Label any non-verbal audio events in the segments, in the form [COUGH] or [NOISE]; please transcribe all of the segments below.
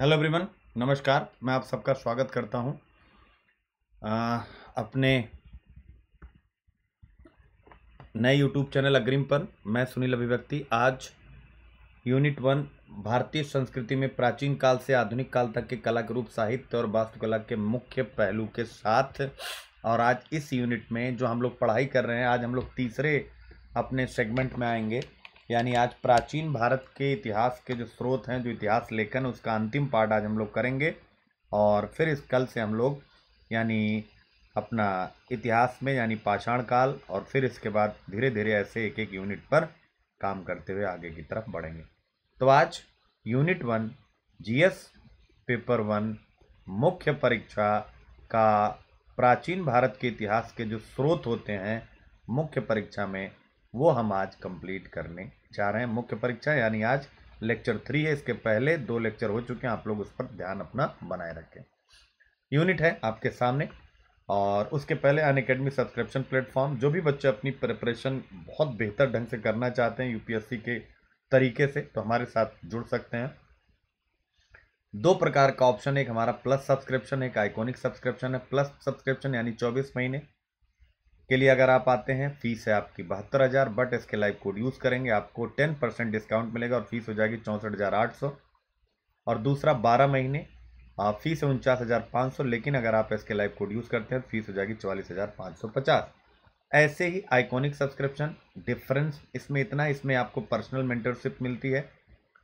hello everyone नमस्कार मैं आप सबका स्वागत करता हूं आ, अपने नए यूट्यूब चैनल अग्रिम पर मैं सुनील अभिव्यक्ति आज यूनिट वन भारतीय संस्कृति में प्राचीन काल से आधुनिक काल तक के कला के रूप साहित्य और वास्तुकला के मुख्य पहलू के साथ और आज इस यूनिट में जो हम लोग पढ़ाई कर रहे हैं आज हम लोग तीसरे अपने सेगमेंट में आएंगे यानी आज प्राचीन भारत के इतिहास के जो स्रोत हैं जो इतिहास लेखन उसका अंतिम पार्ट आज हम लोग करेंगे और फिर इस कल से हम लोग यानी अपना इतिहास में यानी पाषाण काल और फिर इसके बाद धीरे धीरे ऐसे एक एक यूनिट पर काम करते हुए आगे की तरफ बढ़ेंगे तो आज unit one GS paper one मुख्य परीक्षा का प्राचीन भारत के इतिहास के जो स्रोत होते हैं मुख्य परीक्षा में वो हम आज कंप्लीट करने चाह रहे हैं मुख्य परीक्षा यानी आज लेक्चर थ्री है इसके पहले दो लेक्चर हो चुके हैं आप लोग उस पर ध्यान अपना बनाए रखें यूनिट है आपके सामने और उसके पहले अन अकेडमी सब्सक्रिप्शन प्लेटफॉर्म जो भी बच्चे अपनी प्रिपरेशन बहुत बेहतर ढंग से करना चाहते हैं यूपीएससी के तरीके से तो हमारे साथ जुड़ सकते हैं दो प्रकार का ऑप्शन एक हमारा प्लस सब्सक्रिप्शन एक आइकॉनिक सब्सक्रिप्शन है प्लस सब्सक्रिप्शन यानी 24 महीने के लिए अगर आप आते हैं फीस है आपकी बहत्तर हज़ार बट इसके लाइव कोड यूज़ करेंगे आपको टेन परसेंट डिस्काउंट मिलेगा और फीस हो जाएगी चौंसठ हज़ार आठ सौ और दूसरा बारह महीने फीस है उनचास हज़ार पाँच सौ लेकिन अगर आप इसके लाइव कोड यूज़ करते हैं तो फीस हो जाएगी चवालीस हज़ार पाँच सौ पचास ऐसे ही आइकॉनिक सब्सक्रिप्शन डिफरेंस इसमें इतना इसमें आपको पर्सनल मेंटरशिप मिलती है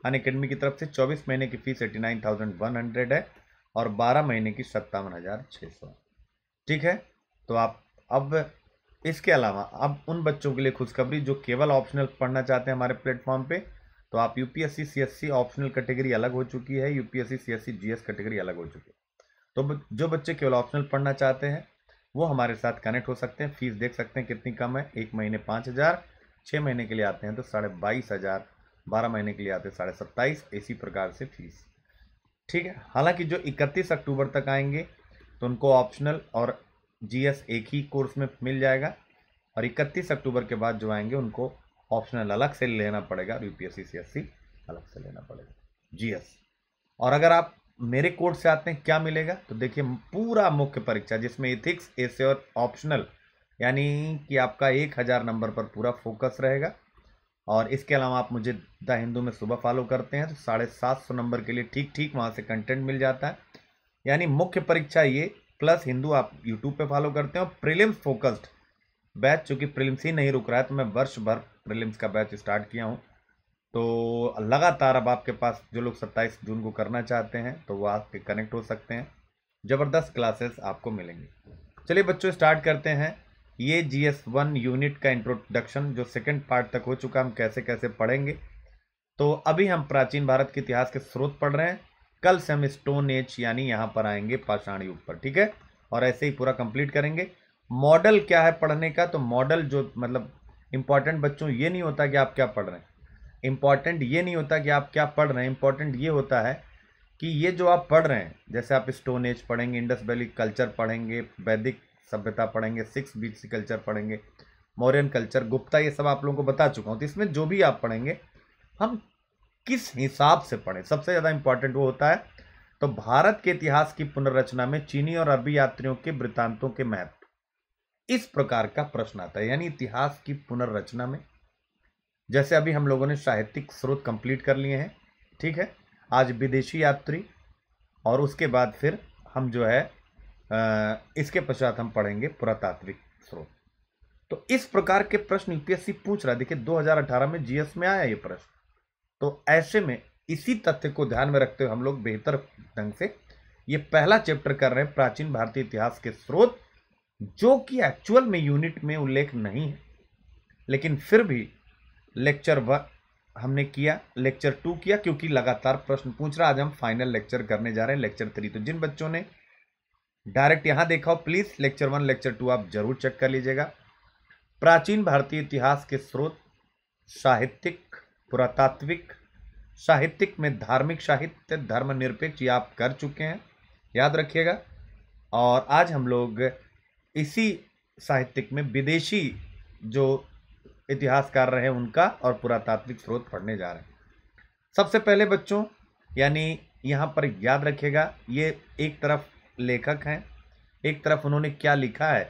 अन अकेडमी की तरफ से चौबीस महीने की fees eighty nine thousand one hundred है और बारह महीने की सत्तावन हज़ार छः सौ ठीक है तो आप अब इसके अलावा अब उन बच्चों के लिए खुशखबरी जो केवल ऑप्शनल पढ़ना चाहते हैं हमारे प्लेटफॉर्म पे तो आप यूपीएससी सीएससी ऑप्शनल कैटेगरी अलग हो चुकी है यूपीएससी सीएससी जीएस कैटेगरी अलग हो चुकी है तो जो बच्चे केवल ऑप्शनल पढ़ना चाहते हैं वो हमारे साथ कनेक्ट हो सकते हैं फीस देख सकते हैं कितनी कम है एक महीने पाँच हज़ार छः महीने के लिए आते हैं तो साढ़े बाईस हज़ार बारह महीने के लिए आते हैं साढ़े सत्ताईस इसी प्रकार से फीस ठीक है हालांकि जो इकतीस अक्टूबर तक आएंगे तो उनको ऑप्शनल और जीएस एक ही कोर्स में मिल जाएगा और 31 अक्टूबर के बाद जो आएंगे उनको ऑप्शनल अलग से लेना पड़ेगा और यूपीएससी सीएससी अलग से लेना पड़ेगा जीएस और अगर आप मेरे कोर्स से आते हैं क्या मिलेगा तो देखिए पूरा मुख्य परीक्षा जिसमें इथिक्स एसे और ऑप्शनल यानी कि आपका एक हज़ार नंबर पर पूरा फोकस रहेगा और इसके अलावा आप मुझे द हिंदू में सुबह फॉलो करते हैं तो साढ़े सात सौ नंबर के लिए ठीक ठीक वहाँ से कंटेंट मिल जाता है यानी मुख्य परीक्षा ये प्लस हिंदू आप यूट्यूब पे फॉलो करते हो प्रीलिम्स फोकस्ड बैच चूँकि प्रीलिम्स ही नहीं रुक रहा है तो मैं वर्ष भर प्रीलिम्स का बैच स्टार्ट किया हूँ तो लगातार अब आपके पास जो लोग सत्ताईस जून को करना चाहते हैं तो वो आपके कनेक्ट हो सकते हैं ज़बरदस्त क्लासेस आपको मिलेंगे चलिए बच्चों स्टार्ट करते हैं ये जी एस वन यूनिट का इंट्रोडक्शन जो सेकेंड पार्ट तक हो चुका हम कैसे कैसे पढ़ेंगे तो अभी हम प्राचीन भारत के इतिहास के स्रोत पढ़ रहे हैं कल से हम स्टोन एज यानी यहाँ पर आएंगे पाषाण युग पर ठीक है और ऐसे ही पूरा कंप्लीट करेंगे मॉडल क्या है पढ़ने का तो मॉडल जो मतलब इंपॉर्टेंट बच्चों ये नहीं होता कि आप क्या पढ़ रहे हैं इंपॉर्टेंट ये नहीं होता कि आप क्या पढ़ रहे हैं इंपॉर्टेंट ये होता है कि ये जो आप पढ़ रहे हैं जैसे आप स्टोन एज पढ़ेंगे इंडस वैली कल्चर पढ़ेंगे वैदिक सभ्यता पढ़ेंगे सिक्स बीच कल्चर पढ़ेंगे मौर्यन कल्चर गुप्ता ये सब आप लोगों को बता चुका हूँ तो इसमें जो भी आप पढ़ेंगे हम किस हिसाब से पढ़े सबसे ज़्यादा इंपॉर्टेंट वो होता है तो भारत के इतिहास की पुनर्रचना में चीनी और अरबी यात्रियों के वृत्तांतों के महत्व इस प्रकार का प्रश्न आता है यानी इतिहास की पुनर्रचना में जैसे अभी हम लोगों ने साहित्यिक स्रोत कंप्लीट कर लिए हैं ठीक है आज विदेशी यात्री और उसके बाद फिर हम जो है इसके पश्चात हम पढ़ेंगे पुरातात्विक स्रोत तो इस प्रकार के प्रश्न यूपीएससी पूछ रहा है देखिए 2018 में जीएस में आया ये प्रश्न तो ऐसे में इसी तथ्य को ध्यान में रखते हुए हम लोग बेहतर ढंग से ये पहला चैप्टर कर रहे हैं प्राचीन भारतीय इतिहास के स्रोत जो कि एक्चुअल में यूनिट में उल्लेख नहीं है लेकिन फिर भी लेक्चर वन हमने किया लेक्चर टू किया क्योंकि लगातार प्रश्न पूछ रहा आज हम फाइनल लेक्चर करने जा रहे हैं लेक्चर थ्री तो जिन बच्चों ने डायरेक्ट यहां देखा हो please lecture one lecture two आप जरूर चेक कर लीजिएगा प्राचीन भारतीय इतिहास के स्रोत साहित्यिक पुरातात्विक साहित्यिक में धार्मिक साहित्य धर्मनिरपेक्ष ये आप कर चुके हैं याद रखिएगा और आज हम लोग इसी साहित्यिक में विदेशी जो इतिहासकार रहे उनका और पुरातात्विक स्रोत पढ़ने जा रहे हैं सबसे पहले बच्चों यानी यहाँ पर याद रखिएगा ये एक तरफ लेखक हैं एक तरफ उन्होंने क्या लिखा है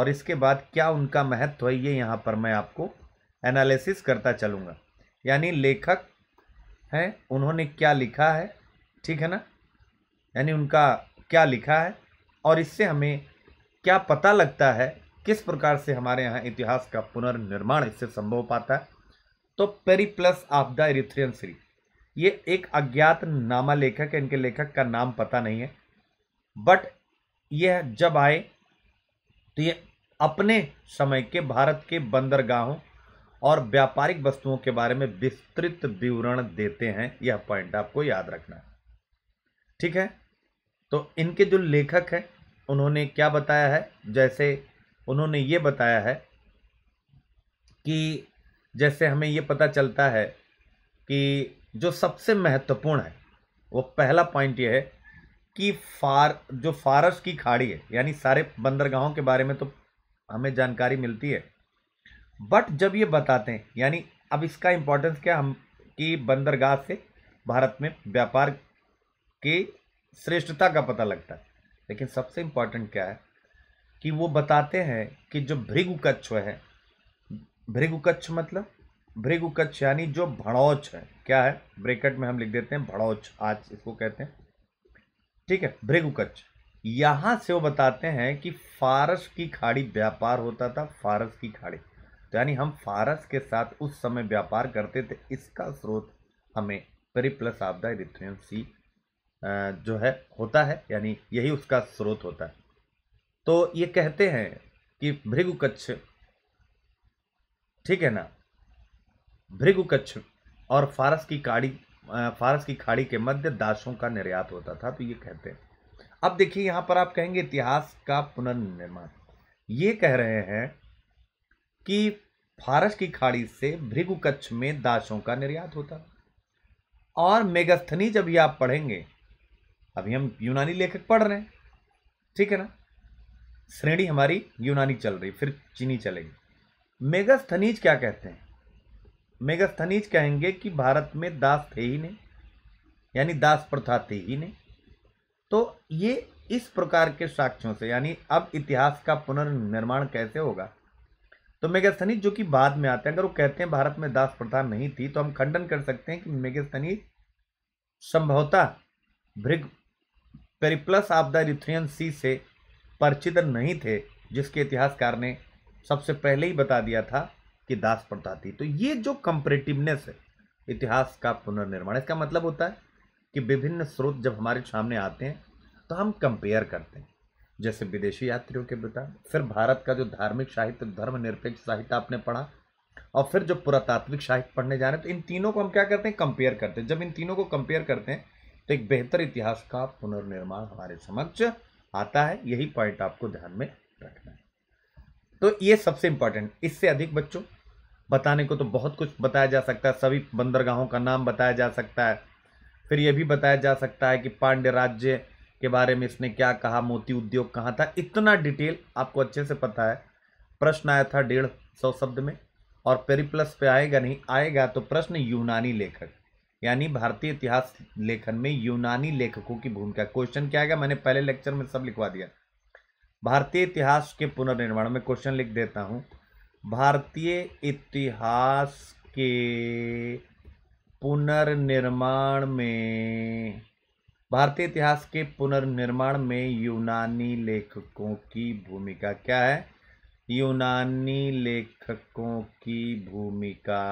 और इसके बाद क्या उनका महत्व है ये यहाँ पर मैं आपको एनालिसिस करता चलूँगा यानी लेखक हैं उन्होंने क्या लिखा है ठीक है ना यानी उनका क्या लिखा है और इससे हमें क्या पता लगता है किस प्रकार से हमारे यहाँ इतिहास का पुनर्निर्माण इससे संभव हो पाता है तो Periplus of the Erythraean सीरीज ये एक अज्ञात नामा लेखक है इनके लेखक का नाम पता नहीं है बट यह जब आए तो ये अपने समय के भारत के बंदरगाहों और व्यापारिक वस्तुओं के बारे में विस्तृत विवरण देते हैं यह पॉइंट आपको याद रखना है ठीक है तो इनके जो लेखक हैं उन्होंने क्या बताया है जैसे उन्होंने ये बताया है कि जैसे हमें ये पता चलता है कि जो सबसे महत्वपूर्ण है वो पहला पॉइंट ये है कि फार जो फारस की खाड़ी है यानी सारे बंदरगाहों के बारे में तो हमें जानकारी मिलती है बट जब ये बताते हैं यानी अब इसका इम्पोर्टेंस क्या हम कि बंदरगाह से भारत में व्यापार की श्रेष्ठता का पता लगता है लेकिन सबसे इम्पोर्टेंट क्या है कि वो बताते हैं कि जो कच्छ है कच्छ मतलब कच्छ यानी जो भड़ौच है क्या है ब्रेकेट में हम लिख देते हैं भड़ौच आज इसको कहते हैं ठीक है कच्छ यहाँ से वो बताते हैं कि फारस की खाड़ी व्यापार होता था फारस की खाड़ी तो यानी हम फारस के साथ उस समय व्यापार करते थे इसका स्रोत हमें परिप्लस आपदा द सी जो है होता है यानी यही उसका स्रोत होता है तो ये कहते हैं कि भृगु कच्छ ठीक है ना भृगु कच्छ और फारस की काड़ी फारस की खाड़ी के मध्य दासों का निर्यात होता था तो ये कहते हैं अब देखिए यहाँ पर आप कहेंगे इतिहास का पुनर्निर्माण ये कह रहे हैं कि फारस की खाड़ी से भृगु कच्छ में दासों का निर्यात होता और मेगस्थनी जब ये आप पढ़ेंगे अभी हम यूनानी लेखक पढ़ रहे हैं ठीक है ना श्रेणी हमारी यूनानी चल रही फिर चीनी चलेगी मेगस्थनीज क्या कहते हैं मेगस्थनीज कहेंगे कि भारत में दास थे ही नहीं यानी दास प्रथा थे ही नहीं तो ये इस प्रकार के साक्ष्यों से यानी अब इतिहास का पुनर्निर्माण कैसे होगा तो मेगास्थनीज जो कि बाद में आते हैं अगर वो कहते हैं भारत में दास प्रथा नहीं थी तो हम खंडन कर सकते हैं कि मेगास्थनीज संभवतः भृग Periplus of the Erythraean sea से परिचित नहीं थे जिसके इतिहासकार ने सबसे पहले ही बता दिया था कि दास प्रथा थी तो ये जो कंपरेटिवनेस है इतिहास का पुनर्निर्माण इसका मतलब होता है कि विभिन्न स्रोत जब हमारे सामने आते हैं तो हम कंपेयर करते हैं जैसे विदेशी यात्रियों के बेटा फिर भारत का जो धार्मिक साहित्य धर्मनिरपेक्ष साहित्य आपने पढ़ा और फिर जो पुरातात्विक साहित्य पढ़ने जा रहे हैं तो इन तीनों को हम क्या करते हैं कंपेयर करते हैं जब इन तीनों को कंपेयर करते हैं तो एक बेहतर इतिहास का पुनर्निर्माण हमारे समक्ष आता है यही पॉइंट आपको ध्यान में रखना है तो ये सबसे इंपॉर्टेंट इससे अधिक बच्चों बताने को तो बहुत कुछ बताया जा सकता है सभी बंदरगाहों का नाम बताया जा सकता है फिर यह भी बताया जा सकता है कि पांड्य राज्य के बारे में इसने क्या कहा मोती उद्योग कहाँ था इतना डिटेल आपको अच्छे से पता है प्रश्न आया था डेढ़ सौ शब्द में और पेरिप्लस पे आएगा नहीं आएगा तो प्रश्न यूनानी लेखक यानी भारतीय इतिहास लेखन में यूनानी लेखकों की भूमिका क्वेश्चन क्या आएगा मैंने पहले लेक्चर में सब लिखवा दिया भारतीय इतिहास के पुनर्निर्माण में क्वेश्चन लिख देता हूँ भारतीय इतिहास के पुनर्निर्माण में भारतीय इतिहास के पुनर्निर्माण में यूनानी लेखकों की भूमिका क्या है यूनानी लेखकों की भूमिका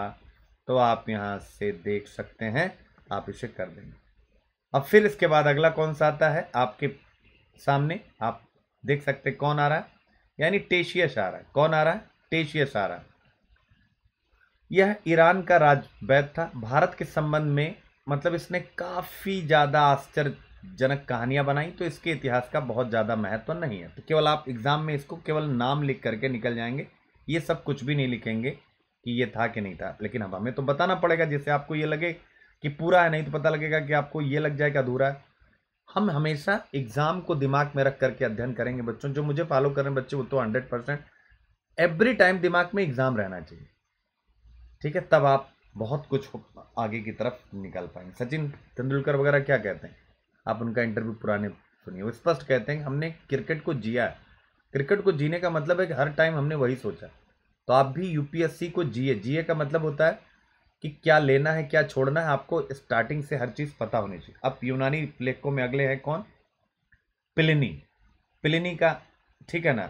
तो आप यहां से देख सकते हैं आप इसे कर देंगे अब फिर इसके बाद अगला कौन सा आता है आपके सामने आप देख सकते कौन आ रहा है यानी टेशियस आ रहा है कौन आ रहा है टेशियस आ रहा है यह ईरान का राज था भारत के संबंध में मतलब इसने काफ़ी ज़्यादा आश्चर्यजनक कहानियाँ बनाई तो इसके इतिहास का बहुत ज़्यादा महत्व तो नहीं है तो केवल आप एग्ज़ाम में इसको केवल नाम लिख करके निकल जाएंगे ये सब कुछ भी नहीं लिखेंगे कि ये था कि नहीं था लेकिन अब हमें तो बताना पड़ेगा जैसे आपको ये लगे कि पूरा है नहीं तो पता लगेगा कि आपको ये लग जाए कि अधूरा है हम हमेशा एग्ज़ाम को दिमाग में रख करके अध्ययन करेंगे बच्चों जो मुझे फॉलो कर रहे हैं बच्चे वो तो हंड्रेड परसेंट एवरी टाइम दिमाग में एग्ज़ाम रहना चाहिए ठीक है तब आप बहुत कुछ आगे की तरफ निकल पाएंगे सचिन तेंदुलकर वगैरह क्या कहते हैं आप उनका इंटरव्यू पुराने सुनिए वो स्पष्ट कहते हैं हमने क्रिकेट को जिया है क्रिकेट को जीने का मतलब है कि हर टाइम हमने वही सोचा तो आप भी यूपीएससी को जिए जिए का मतलब होता है कि क्या लेना है क्या छोड़ना है आपको स्टार्टिंग से हर चीज़ पता होनी चाहिए अब यूनानी लेखकों में अगले हैं कौन पिलिनी पिलिनी का ठीक है ना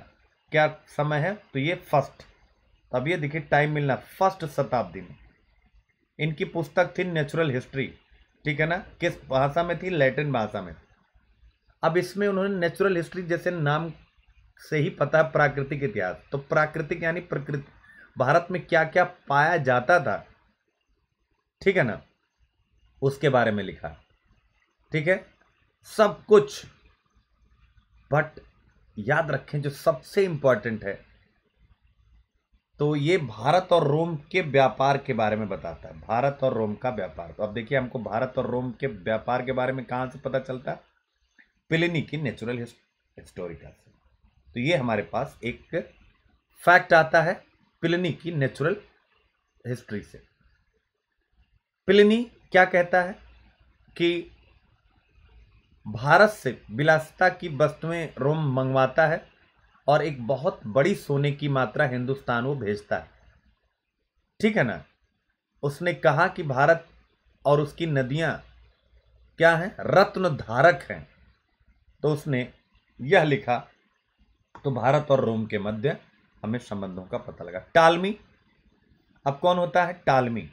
क्या समय है तो ये फर्स्ट अब ये देखिए टाइम मिलना फर्स्ट शताब्दी में इनकी पुस्तक थी नेचुरल हिस्ट्री ठीक है ना किस भाषा में थी लैटिन भाषा में अब इसमें उन्होंने नेचुरल हिस्ट्री जैसे नाम से ही पता प्राकृतिक इतिहास तो प्राकृतिक यानी प्रकृति भारत में क्या क्या पाया जाता था ठीक है ना उसके बारे में लिखा ठीक है सब कुछ बट याद रखें जो सबसे इंपॉर्टेंट है तो ये भारत और रोम के व्यापार के बारे में बताता है भारत और रोम का व्यापार तो अब देखिए हमको भारत और रोम के व्यापार के बारे में कहाँ से पता चलता है पिलिनी की नेचुरल हिस्टोरिकल से तो ये हमारे पास एक फैक्ट आता है पिलनी की नेचुरल हिस्ट्री से पिलनी क्या कहता है कि भारत से बिलासता की वस्तुएं रोम मंगवाता है और एक बहुत बड़ी सोने की मात्रा हिंदुस्तान वो भेजता है ठीक है ना उसने कहा कि भारत और उसकी नदियां क्या हैं रत्न धारक हैं तो उसने यह लिखा तो भारत और रोम के मध्य हमें संबंधों का पता लगा टालमी अब कौन होता है टालमी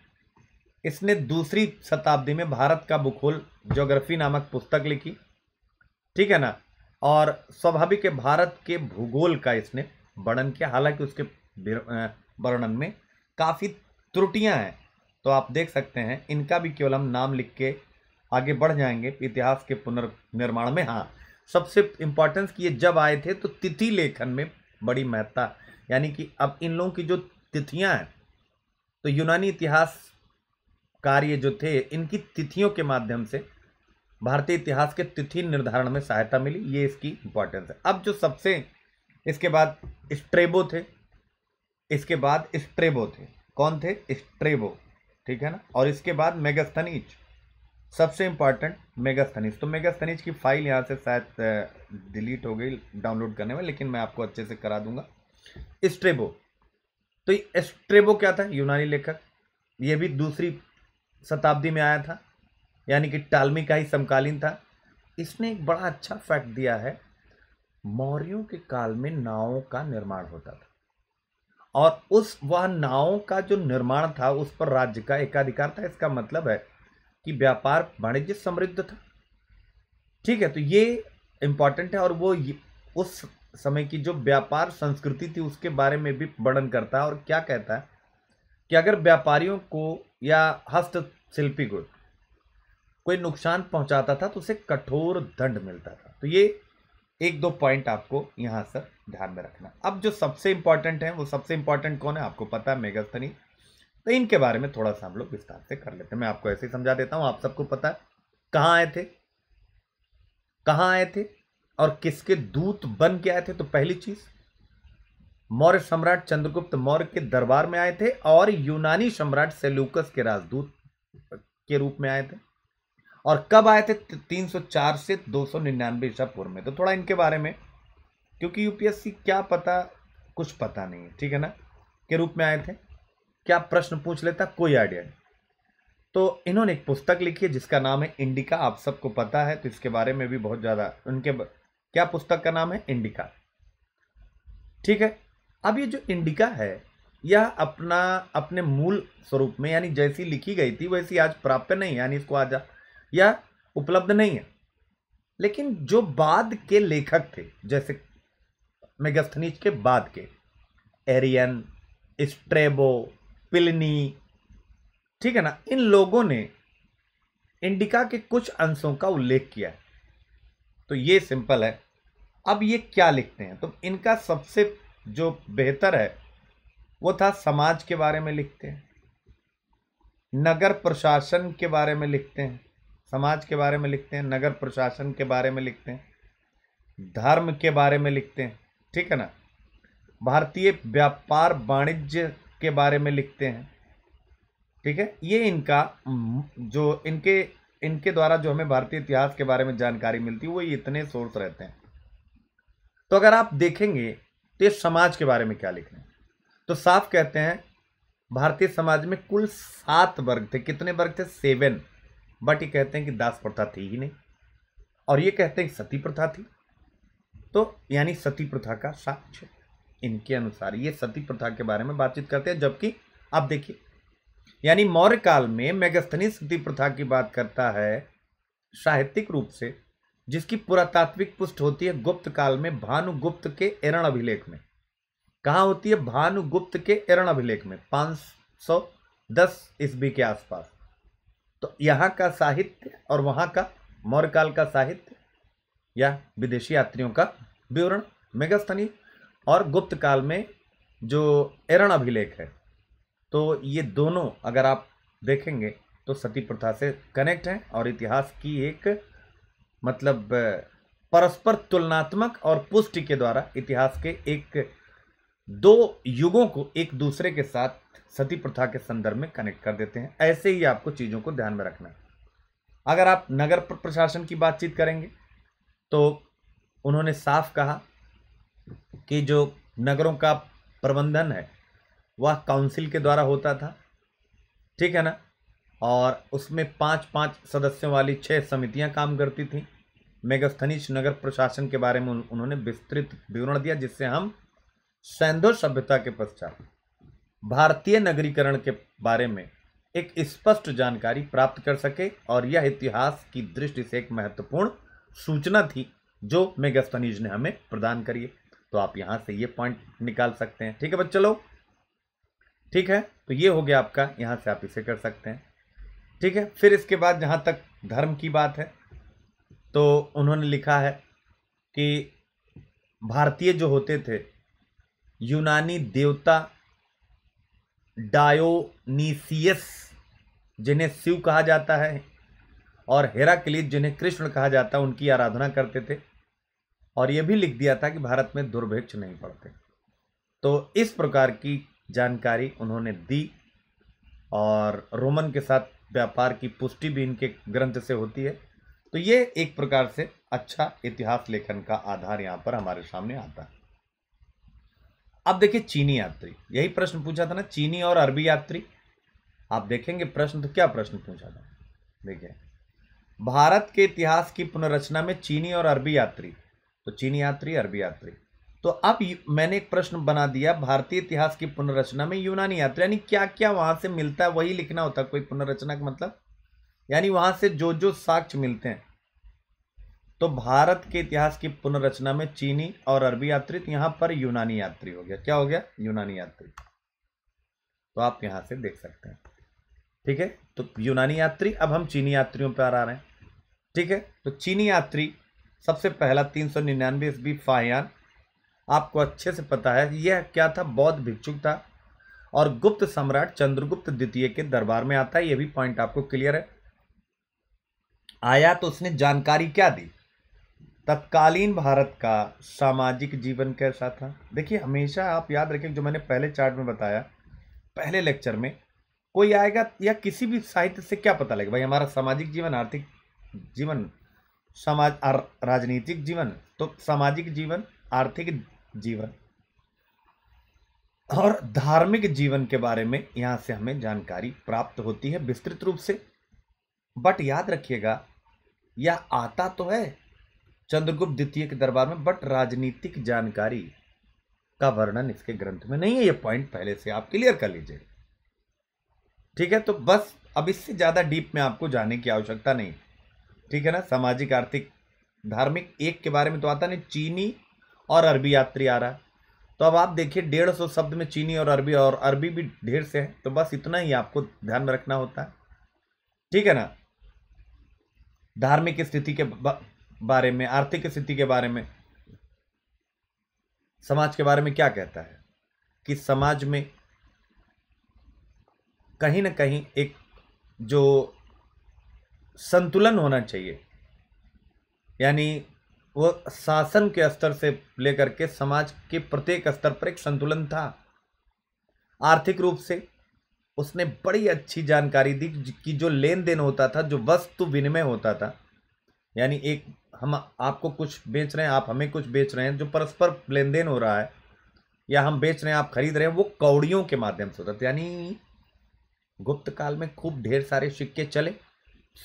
इसने दूसरी शताब्दी में भारत का बुखोल ज्योग्राफी नामक पुस्तक लिखी ठीक है ना और स्वाभाविक है भारत के भूगोल का इसने वर्णन किया हालांकि उसके वर्णन में काफ़ी त्रुटियां हैं तो आप देख सकते हैं इनका भी केवल हम नाम लिख के आगे बढ़ जाएंगे इतिहास के पुनर्निर्माण में हाँ सबसे इम्पोर्टेंस कि ये जब आए थे तो तिथि लेखन में बड़ी महत्ता यानी कि अब इन लोगों की जो तिथियां हैं तो यूनानी इतिहास कार्य जो थे इनकी तिथियों के माध्यम से भारतीय इतिहास के तिथि निर्धारण में सहायता मिली ये इसकी इंपॉर्टेंस है अब जो सबसे इसके बाद स्ट्रेबो थे इसके बाद स्ट्रेबो थे कौन थे स्ट्रेबो ठीक है ना और इसके बाद मेगास्थनीज सबसे इंपॉर्टेंट मेगास्थनीज तो मेगास्थनीज की फाइल यहाँ से शायद डिलीट हो गई डाउनलोड करने में लेकिन मैं आपको अच्छे से करा दूंगा स्ट्रेबो तो स्ट्रेबो क्या था यूनानी लेखक ये भी दूसरी शताब्दी में आया था यानी कि टालमी का ही समकालीन था इसने एक बड़ा अच्छा फैक्ट दिया है मौर्यों के काल में नावों का निर्माण होता था और उस वह नावों का जो निर्माण था उस पर राज्य का एकाधिकार था इसका मतलब है कि व्यापार वाणिज्य समृद्ध था ठीक है तो ये इंपॉर्टेंट है और वो उस समय की जो व्यापार संस्कृति थी उसके बारे में भी वर्णन करता है और क्या कहता है कि अगर व्यापारियों को या हस्तशिल्पी को कोई नुकसान पहुंचाता था तो उसे कठोर दंड मिलता था तो ये एक दो पॉइंट आपको यहाँ सर ध्यान में रखना अब जो सबसे इंपॉर्टेंट है वो सबसे इंपॉर्टेंट कौन है आपको पता है मेगस्थनी तो इनके बारे में थोड़ा सा हम लोग विस्तार से कर लेते हैं मैं आपको ऐसे ही समझा देता हूँ आप सबको पता है कहाँ आए थे कहाँ आए थे और किसके दूत बन के आए थे तो पहली चीज मौर्य सम्राट चंद्रगुप्त मौर्य के दरबार में आए थे और यूनानी सम्राट सेलूकस के राजदूत के रूप में आए थे और कब आए थे 304 से दो सौ ईसा पूर्व में तो थोड़ा इनके बारे में क्योंकि यूपीएससी क्या पता कुछ पता नहीं है ठीक है ना के रूप में आए थे क्या प्रश्न पूछ लेता कोई आइडिया नहीं तो इन्होंने एक पुस्तक लिखी है जिसका नाम है इंडिका आप सबको पता है तो इसके बारे में भी बहुत ज़्यादा उनके ब... क्या पुस्तक का नाम है इंडिका ठीक है अब ये जो इंडिका है यह अपना अपने मूल स्वरूप में यानी जैसी लिखी गई थी वैसी आज प्राप्त नहीं यानी इसको आज या उपलब्ध नहीं है लेकिन जो बाद के लेखक थे जैसे मेगस्थनीज के बाद के एरियन स्ट्रेबो पिलनी ठीक है ना इन लोगों ने इंडिका के कुछ अंशों का उल्लेख किया है तो ये सिंपल है अब ये क्या लिखते हैं तो इनका सबसे जो बेहतर है वो था समाज के बारे में लिखते हैं नगर प्रशासन के बारे में लिखते हैं समाज के बारे में लिखते हैं नगर प्रशासन के बारे में लिखते हैं धर्म के बारे में लिखते हैं ठीक है ना भारतीय व्यापार वाणिज्य के बारे में लिखते हैं ठीक है ये इनका जो इनके इनके द्वारा जो हमें भारतीय इतिहास के बारे में जानकारी मिलती है वो इतने सोर्स रहते हैं तो अगर आप देखेंगे तो ये समाज के बारे में क्या लिख रहे हैं तो साफ कहते हैं भारतीय समाज में कुल सात वर्ग थे कितने वर्ग थे सेवन बट ये कहते हैं कि दास प्रथा थी ही नहीं और ये कहते हैं सती प्रथा थी तो यानी सती प्रथा का साक्ष्य इनके अनुसार ये सती प्रथा के बारे में बातचीत करते हैं जबकि आप देखिए यानी मौर्य काल में मेगस्थनी सती प्रथा की बात करता है साहित्यिक रूप से जिसकी पुरातात्विक पुष्ट होती है गुप्त काल में भानुगुप्त के एरण अभिलेख में कहाँ होती है भानुगुप्त के एरण अभिलेख में पाँच सौ दस ईस्वी के आसपास तो यहाँ का साहित्य और वहाँ का मौर्य काल का साहित्य या विदेशी यात्रियों का विवरण मेघस्थनी और गुप्त काल में जो एरण अभिलेख है तो ये दोनों अगर आप देखेंगे तो सती प्रथा से कनेक्ट हैं और इतिहास की एक मतलब परस्पर तुलनात्मक और पुष्टि के द्वारा इतिहास के एक दो युगों को एक दूसरे के साथ सती प्रथा के संदर्भ में कनेक्ट कर देते हैं ऐसे ही आपको चीज़ों को ध्यान में रखना है अगर आप नगर प्रशासन की बातचीत करेंगे तो उन्होंने साफ कहा कि जो नगरों का प्रबंधन है वह काउंसिल के द्वारा होता था ठीक है ना और उसमें पांच पांच सदस्यों वाली छह समितियां काम करती थीं मेगस्थनीज नगर प्रशासन के बारे में उन्होंने विस्तृत विवरण दिया जिससे हम सैंधो सभ्यता के पश्चात भारतीय नगरीकरण के बारे में एक स्पष्ट जानकारी प्राप्त कर सके और यह इतिहास की दृष्टि से एक महत्वपूर्ण सूचना थी जो मेगास्तनीज ने हमें प्रदान करी तो आप यहां से ये पॉइंट निकाल सकते हैं ठीक है बच्चे लोग ठीक है तो ये हो गया आपका यहां से आप इसे कर सकते हैं ठीक है फिर इसके बाद जहां तक धर्म की बात है तो उन्होंने लिखा है कि भारतीय जो होते थे यूनानी देवता डायोनीसियस जिन्हें शिव कहा जाता है और हेराक्लिस जिन्हें कृष्ण कहा जाता है उनकी आराधना करते थे और ये भी लिख दिया था कि भारत में दुर्भिक्ष नहीं पड़ते तो इस प्रकार की जानकारी उन्होंने दी और रोमन के साथ व्यापार की पुष्टि भी इनके ग्रंथ से होती है तो ये एक प्रकार से अच्छा इतिहास लेखन का आधार यहाँ पर हमारे सामने आता है अब देखिए चीनी यात्री यही प्रश्न पूछा था ना चीनी और अरबी यात्री आप देखेंगे प्रश्न तो क्या प्रश्न पूछा था देखिए भारत के इतिहास की पुनर्रचना में चीनी और अरबी यात्री तो चीनी यात्री अरबी यात्री तो अब मैंने एक प्रश्न बना दिया भारतीय इतिहास की पुनर्रचना में यूनानी यात्री यानी क्या क्या वहां से मिलता है वही लिखना होता है कोई पुनर्रचना का मतलब यानी वहां से जो जो साक्ष्य मिलते हैं तो भारत के इतिहास की पुनर्रचना में चीनी और अरबी यात्री यहां पर यूनानी यात्री हो गया क्या हो गया यूनानी यात्री तो आप यहां से देख सकते हैं ठीक है तो यूनानी यात्री अब हम चीनी यात्रियों पर आ रहे हैं ठीक है तो चीनी यात्री सबसे पहला तीन सौ निन्यानवे ईस्वी फाहयान आपको अच्छे से पता है यह क्या था बौद्ध भिक्षुक था और गुप्त सम्राट चंद्रगुप्त द्वितीय के दरबार में आता है यह भी पॉइंट आपको क्लियर है आया तो उसने जानकारी क्या दी तत्कालीन भारत का सामाजिक जीवन कैसा था देखिए हमेशा आप याद रखें जो मैंने पहले चार्ट में बताया पहले लेक्चर में कोई आएगा या किसी भी साहित्य से क्या पता लगेगा भाई हमारा सामाजिक जीवन आर्थिक जीवन समाज राजनीतिक जीवन तो सामाजिक जीवन आर्थिक जीवन और धार्मिक जीवन के बारे में यहाँ से हमें जानकारी प्राप्त होती है विस्तृत रूप से बट याद रखिएगा यह आता तो है चंद्रगुप्त द्वितीय के दरबार में बट राजनीतिक जानकारी का वर्णन इसके ग्रंथ में नहीं है ये पॉइंट पहले से आप क्लियर कर लीजिए ठीक है तो बस अब इससे ज़्यादा डीप में आपको जाने की आवश्यकता नहीं ठीक है ना सामाजिक आर्थिक धार्मिक एक के बारे में तो आता नहीं चीनी और अरबी यात्री आ रहा तो अब आप देखिए डेढ़ सौ शब्द में चीनी और अरबी और अरबी भी ढेर से है तो बस इतना ही आपको ध्यान में रखना होता है ठीक है ना धार्मिक स्थिति के बारे में आर्थिक स्थिति के बारे में समाज के बारे में क्या कहता है कि समाज में कहीं ना कहीं एक जो संतुलन होना चाहिए यानी वो शासन के स्तर से लेकर के समाज के प्रत्येक स्तर पर एक संतुलन था आर्थिक रूप से उसने बड़ी अच्छी जानकारी दी कि जो लेन देन होता था जो वस्तु विनिमय होता था यानी एक हम आपको कुछ बेच रहे हैं आप हमें कुछ बेच रहे हैं जो परस्पर लेन देन हो रहा है या हम बेच रहे हैं आप खरीद रहे हैं वो कौड़ियों के माध्यम से होता था तो यानी गुप्त काल में खूब ढेर सारे सिक्के चले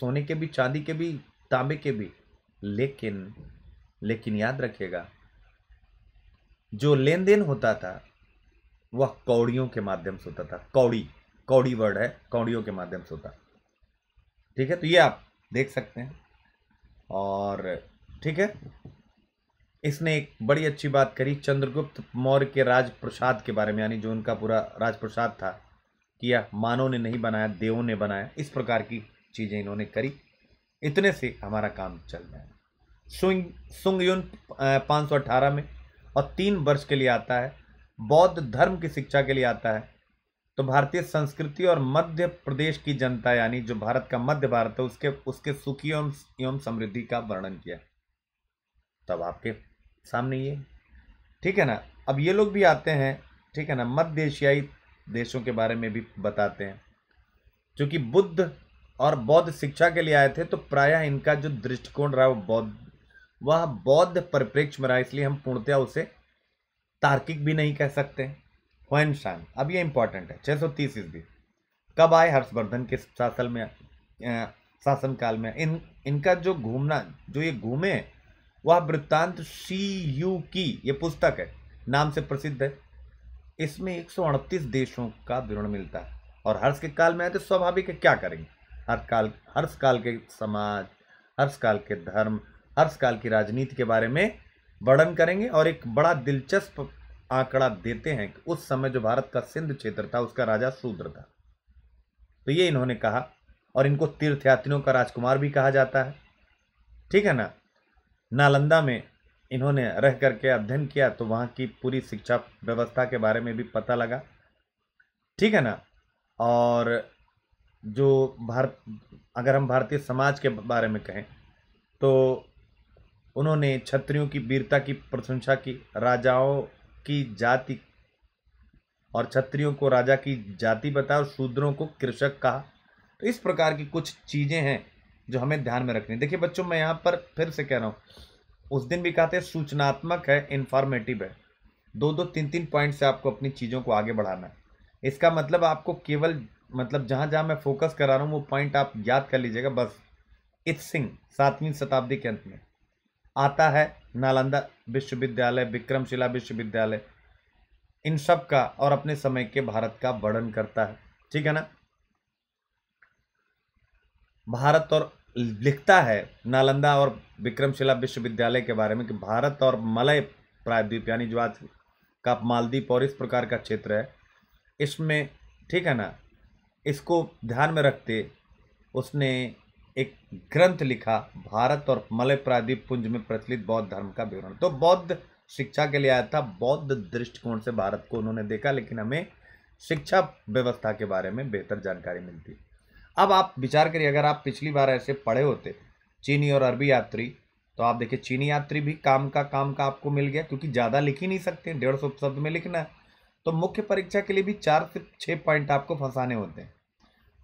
सोने के भी चांदी के भी तांबे के भी लेकिन लेकिन याद रखिएगा जो लेन देन होता था वह कौड़ियों के माध्यम से होता था कौड़ी कौड़ी वर्ड है कौड़ियों के माध्यम से होता ठीक है तो ये आप देख सकते हैं और ठीक है इसने एक बड़ी अच्छी बात करी चंद्रगुप्त मौर्य के राजप्रसाद के बारे में यानी जो उनका पूरा राजप्रसाद था किया मानव ने नहीं बनाया देवों ने बनाया इस प्रकार की चीज़ें इन्होंने करी इतने से हमारा काम चल रहा है सुंग सुंग यून पाँच में और तीन वर्ष के लिए आता है बौद्ध धर्म की शिक्षा के लिए आता है तो भारतीय संस्कृति और मध्य प्रदेश की जनता यानी जो भारत का मध्य भारत है उसके उसके सुखी एवं एवं समृद्धि का वर्णन किया तब आपके सामने ये ठीक है ना अब ये लोग भी आते हैं ठीक है ना मध्य एशियाई देशों के बारे में भी बताते हैं क्योंकि बुद्ध और बौद्ध शिक्षा के लिए आए थे तो प्रायः इनका जो दृष्टिकोण रहा वो बौद्ध वह बौद्ध परिप्रेक्ष्य में रहा इसलिए हम पूर्णतया उसे तार्किक भी नहीं कह सकते होनशान अब ये इंपॉर्टेंट है छः सौ तीस ईस्वी कब आए हर्षवर्धन के शासन में शासनकाल में इन इनका जो घूमना जो ये घूमे वह वृत्तांत सी यू की ये पुस्तक है नाम से प्रसिद्ध है इसमें एक देशों का विवरण मिलता है और हर्ष के काल में आए तो स्वाभाविक है क्या करेंगे हर काल हर्ष काल के समाज हर्ष काल के धर्म हर्ष काल की राजनीति के बारे में वर्णन करेंगे और एक बड़ा दिलचस्प आंकड़ा देते हैं कि उस समय जो भारत का सिंध क्षेत्र था उसका राजा शूद्र था तो ये इन्होंने कहा और इनको तीर्थयात्रियों का राजकुमार भी कहा जाता है ठीक है ना नालंदा में इन्होंने रह करके अध्ययन किया तो वहाँ की पूरी शिक्षा व्यवस्था के बारे में भी पता लगा ठीक है ना और जो भारत अगर हम भारतीय समाज के बारे में कहें तो उन्होंने क्षत्रियों की वीरता की प्रशंसा की राजाओं की जाति और क्षत्रियों को राजा की जाति बताया और शूद्रों को कृषक कहा तो इस प्रकार की कुछ चीज़ें हैं जो हमें ध्यान में रखनी देखिए बच्चों मैं यहाँ पर फिर से कह रहा हूँ उस दिन भी कहते हैं सूचनात्मक है इन्फॉर्मेटिव है दो दो तीन तीन पॉइंट से आपको अपनी चीज़ों को आगे बढ़ाना है इसका मतलब आपको केवल मतलब जहाँ जहाँ मैं फोकस करा रहा हूँ वो पॉइंट आप याद कर लीजिएगा बस इत सिंह सातवीं शताब्दी के अंत में आता है नालंदा विश्वविद्यालय विक्रमशिला विश्वविद्यालय इन सब का और अपने समय के भारत का वर्णन करता है ठीक है ना भारत और लिखता है नालंदा और विक्रमशिला विश्वविद्यालय के बारे में कि भारत और मलय प्रायद्वीप यानी जो आज का मालदीप और इस प्रकार का क्षेत्र है इसमें ठीक है ना इसको ध्यान में रखते उसने एक ग्रंथ लिखा भारत और मलय प्रादीप पुंज में प्रचलित बौद्ध धर्म का विवरण तो बौद्ध शिक्षा के लिए आया था बौद्ध दृष्टिकोण से भारत को उन्होंने देखा लेकिन हमें शिक्षा व्यवस्था के बारे में बेहतर जानकारी मिलती अब आप विचार करिए अगर आप पिछली बार ऐसे पढ़े होते चीनी और अरबी यात्री तो आप देखिए चीनी यात्री भी काम का काम का आपको मिल गया क्योंकि ज़्यादा लिख ही नहीं सकते डेढ़ सौ शब्द में लिखना है तो मुख्य परीक्षा के लिए भी चार से छः पॉइंट आपको फंसाने होते हैं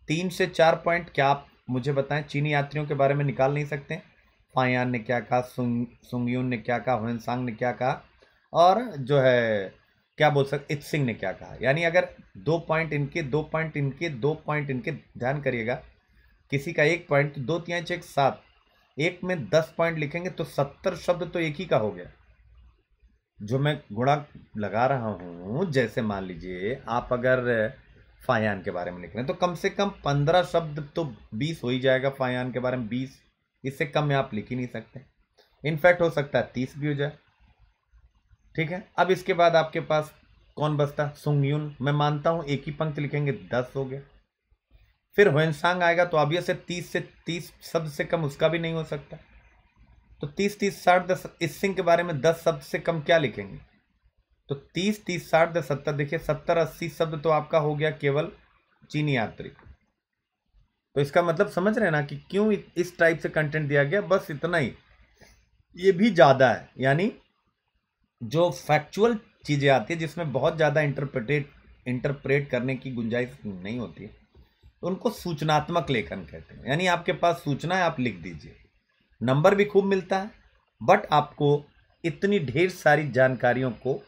तीन से चार पॉइंट क्या आप मुझे बताएं चीनी यात्रियों के बारे में निकाल नहीं सकते फायान ने क्या कहा सुंग सुंगयून ने क्या कहा हुसांग ने क्या कहा और जो है क्या बोल सकते इत सिंह ने क्या कहा यानी अगर दो पॉइंट इनके दो पॉइंट इनके दो पॉइंट इनके ध्यान करिएगा किसी का एक पॉइंट तो दो तिया एक सात एक में दस पॉइंट लिखेंगे तो सत्तर शब्द तो एक ही का हो गया जो मैं गुणा लगा रहा हूँ जैसे मान लीजिए आप अगर फायान के बारे में लिख लें तो कम से कम पंद्रह शब्द तो बीस हो ही जाएगा फायान के बारे में बीस इससे कम में आप लिख ही नहीं सकते इनफैक्ट हो सकता है तीस भी हो जाए ठीक है अब इसके बाद आपके पास कौन बसता सुंगयुन मैं मानता हूं एक ही पंक्त लिखेंगे दस हो गया फिर होनसांग आएगा तो यह से तीस से तीस शब्द से कम उसका भी नहीं हो सकता तो तीस तीस साठ दस इस सिंह के बारे में दस शब्द से कम क्या लिखेंगे तो तीस तीस साठ दस सत्तर देखिए सत्तर अस्सी शब्द तो आपका हो गया केवल चीनी यात्री तो इसका मतलब समझ रहे ना कि क्यों इस टाइप से कंटेंट दिया गया बस इतना ही ये भी ज़्यादा है यानी जो फैक्चुअल चीज़ें आती है जिसमें बहुत ज़्यादा इंटरप्रेटेट इंटरप्रेट करने की गुंजाइश नहीं होती है उनको सूचनात्मक लेखन कहते हैं यानी आपके पास सूचना है आप लिख दीजिए नंबर भी खूब मिलता है बट आपको इतनी ढेर सारी जानकारियों को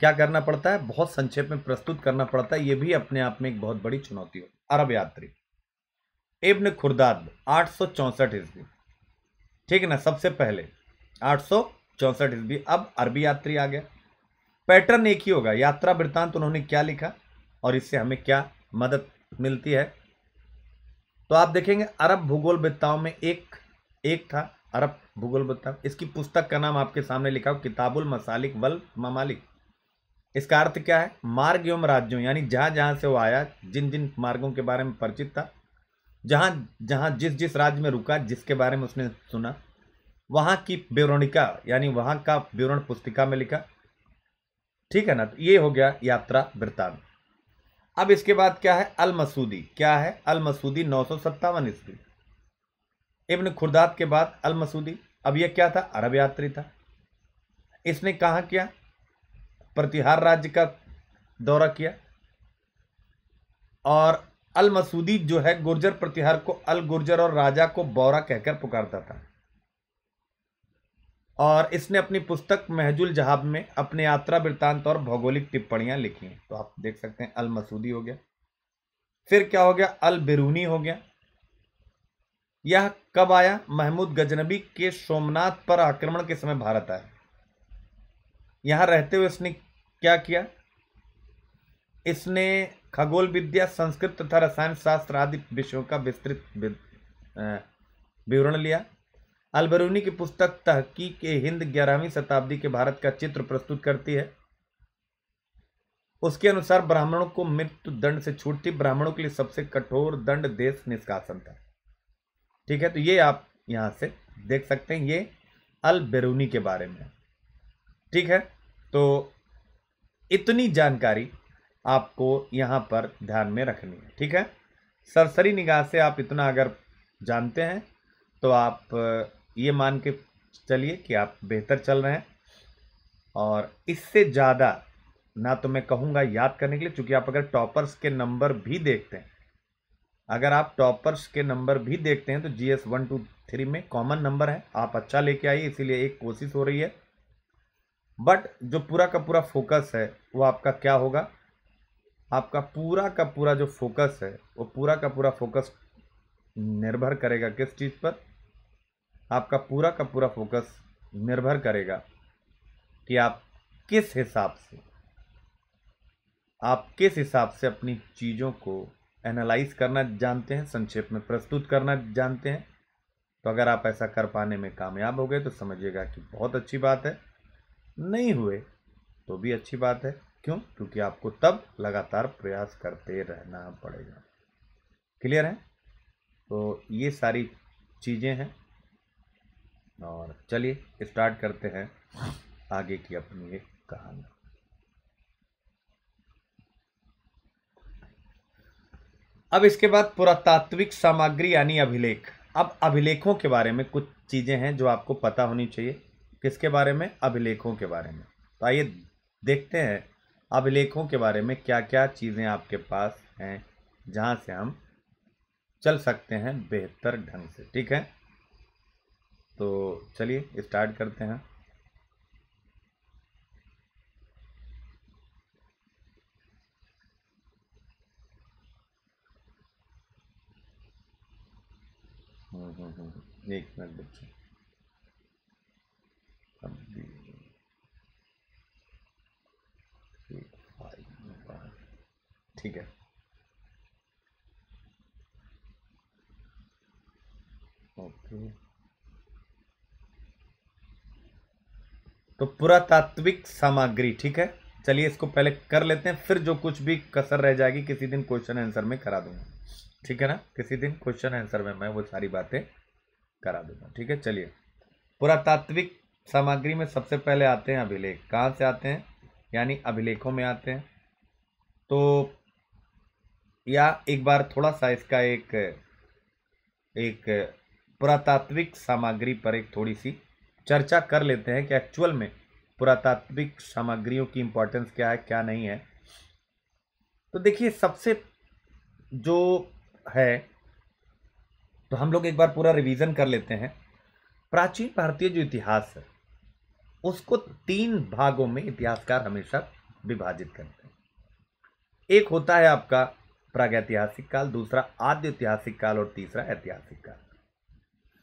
क्या करना पड़ता है बहुत संक्षेप में प्रस्तुत करना पड़ता है यह भी अपने आप में एक बहुत बड़ी चुनौती होती अरब यात्री इब्न खुर्दाद आठ सौ चौंसठ ईस्वी ठीक है ना सबसे पहले आठ सौ ईस्वी अब अरबी यात्री आ गया पैटर्न एक ही होगा यात्रा वृत्तांत तो उन्होंने क्या लिखा और इससे हमें क्या मदद मिलती है तो आप देखेंगे अरब भूगोल वित्ताओं में एक एक था अरब भूगोल विद्ता इसकी पुस्तक का नाम आपके सामने लिखा हो किताबुल मसालिक वल ममालिक इसका अर्थ क्या है मार्ग एवं राज्यों यानी जहाँ जहाँ से वो आया जिन जिन मार्गों के बारे में परिचित था जहाँ जहाँ जिस जिस राज्य में रुका जिसके बारे में उसने सुना वहाँ की विवरणिका यानी वहाँ का विवरण पुस्तिका में लिखा ठीक है ना तो ये हो गया यात्रा वृत्तांत अब इसके बाद क्या है अल मसूदी क्या है अल मसूदी नौ सौ सत्तावन ईस्वी इब्न खुर्दात के बाद अल मसूदी अब यह क्या था अरब यात्री था इसने कहा क्या प्रतिहार राज्य का दौरा किया और अल मसूदी जो है गुर्जर प्रतिहार को अल गुर्जर और राजा को बौरा कहकर पुकारता था और इसने अपनी पुस्तक महजुल जहाब में अपने यात्रा वृत्तांत और भौगोलिक टिप्पणियां लिखी हैं तो आप देख सकते हैं अल मसूदी हो गया फिर क्या हो गया अल बिरूनी हो गया यह कब आया महमूद गजनबी के सोमनाथ पर आक्रमण के समय भारत आया यहाँ रहते हुए इसने क्या किया इसने खगोल विद्या संस्कृत तथा रसायन शास्त्र आदि विषयों का विस्तृत विवरण लिया अलबरूनी की पुस्तक तहकी के हिंद ग्यारहवीं शताब्दी के भारत का चित्र प्रस्तुत करती है उसके अनुसार ब्राह्मणों को मृत्यु दंड से छूट थी ब्राह्मणों के लिए सबसे कठोर दंड देश निष्कासन था ठीक है तो ये आप यहां से देख सकते हैं ये अल बेरूनी के बारे में ठीक है तो इतनी जानकारी आपको यहाँ पर ध्यान में रखनी है ठीक है सरसरी निगाह से आप इतना अगर जानते हैं तो आप ये मान के चलिए कि आप बेहतर चल रहे हैं और इससे ज़्यादा ना तो मैं कहूँगा याद करने के लिए क्योंकि आप अगर टॉपर्स के नंबर भी देखते हैं अगर आप टॉपर्स के नंबर भी देखते हैं तो G S one two three में कॉमन नंबर है आप अच्छा लेके आइए इसीलिए एक कोशिश हो रही है बट जो पूरा का पूरा फोकस है वो आपका क्या होगा आपका पूरा का पूरा जो फोकस है वो पूरा का पूरा फोकस निर्भर करेगा किस चीज़ पर आपका पूरा का पूरा फोकस निर्भर करेगा कि आप किस हिसाब से आप किस हिसाब से अपनी चीज़ों को एनालाइज करना जानते हैं संक्षेप में प्रस्तुत करना जानते हैं तो अगर आप ऐसा कर पाने में कामयाब हो गए तो समझिएगा कि बहुत अच्छी बात है नहीं हुए तो भी अच्छी बात है क्यों क्योंकि आपको तब लगातार प्रयास करते रहना पड़ेगा क्लियर है तो ये सारी चीज़ें हैं और चलिए स्टार्ट करते हैं आगे की अपनी एक कहानी अब इसके बाद पुरातात्विक सामग्री यानी अभिलेख अब अभिलेखों के बारे में कुछ चीज़ें हैं जो आपको पता होनी चाहिए किसके बारे में अभिलेखों के बारे में तो आइए देखते हैं अभिलेखों के बारे में क्या क्या चीज़ें आपके पास हैं जहाँ से हम चल सकते हैं बेहतर ढंग से ठीक है तो चलिए स्टार्ट करते हैं हम्म, हम्म, हम्म, एक मिनट बच्चों ठीक है ओके तो पुरातात्विक सामग्री ठीक है चलिए इसको पहले कर लेते हैं फिर जो कुछ भी कसर रह जाएगी किसी दिन क्वेश्चन आंसर में करा दूंगा ठीक है ना किसी दिन क्वेश्चन आंसर में मैं वो सारी बातें करा दूंगा ठीक है चलिए पुरातात्विक सामग्री में सबसे पहले आते हैं अभिलेख कहाँ से आते हैं यानी अभिलेखों में आते हैं तो या एक बार थोड़ा सा इसका एक एक पुरातात्विक सामग्री पर एक थोड़ी सी चर्चा कर लेते हैं कि एक्चुअल में पुरातात्विक सामग्रियों की इम्पोर्टेंस क्या है क्या नहीं है तो देखिए सबसे जो है तो हम लोग एक बार पूरा रिवीजन कर लेते हैं प्राचीन भारतीय जो इतिहास है उसको तीन भागों में इतिहासकार हमेशा विभाजित करते हैं एक होता है आपका प्रागैतिहासिक काल दूसरा आद्य ऐतिहासिक काल और तीसरा ऐतिहासिक काल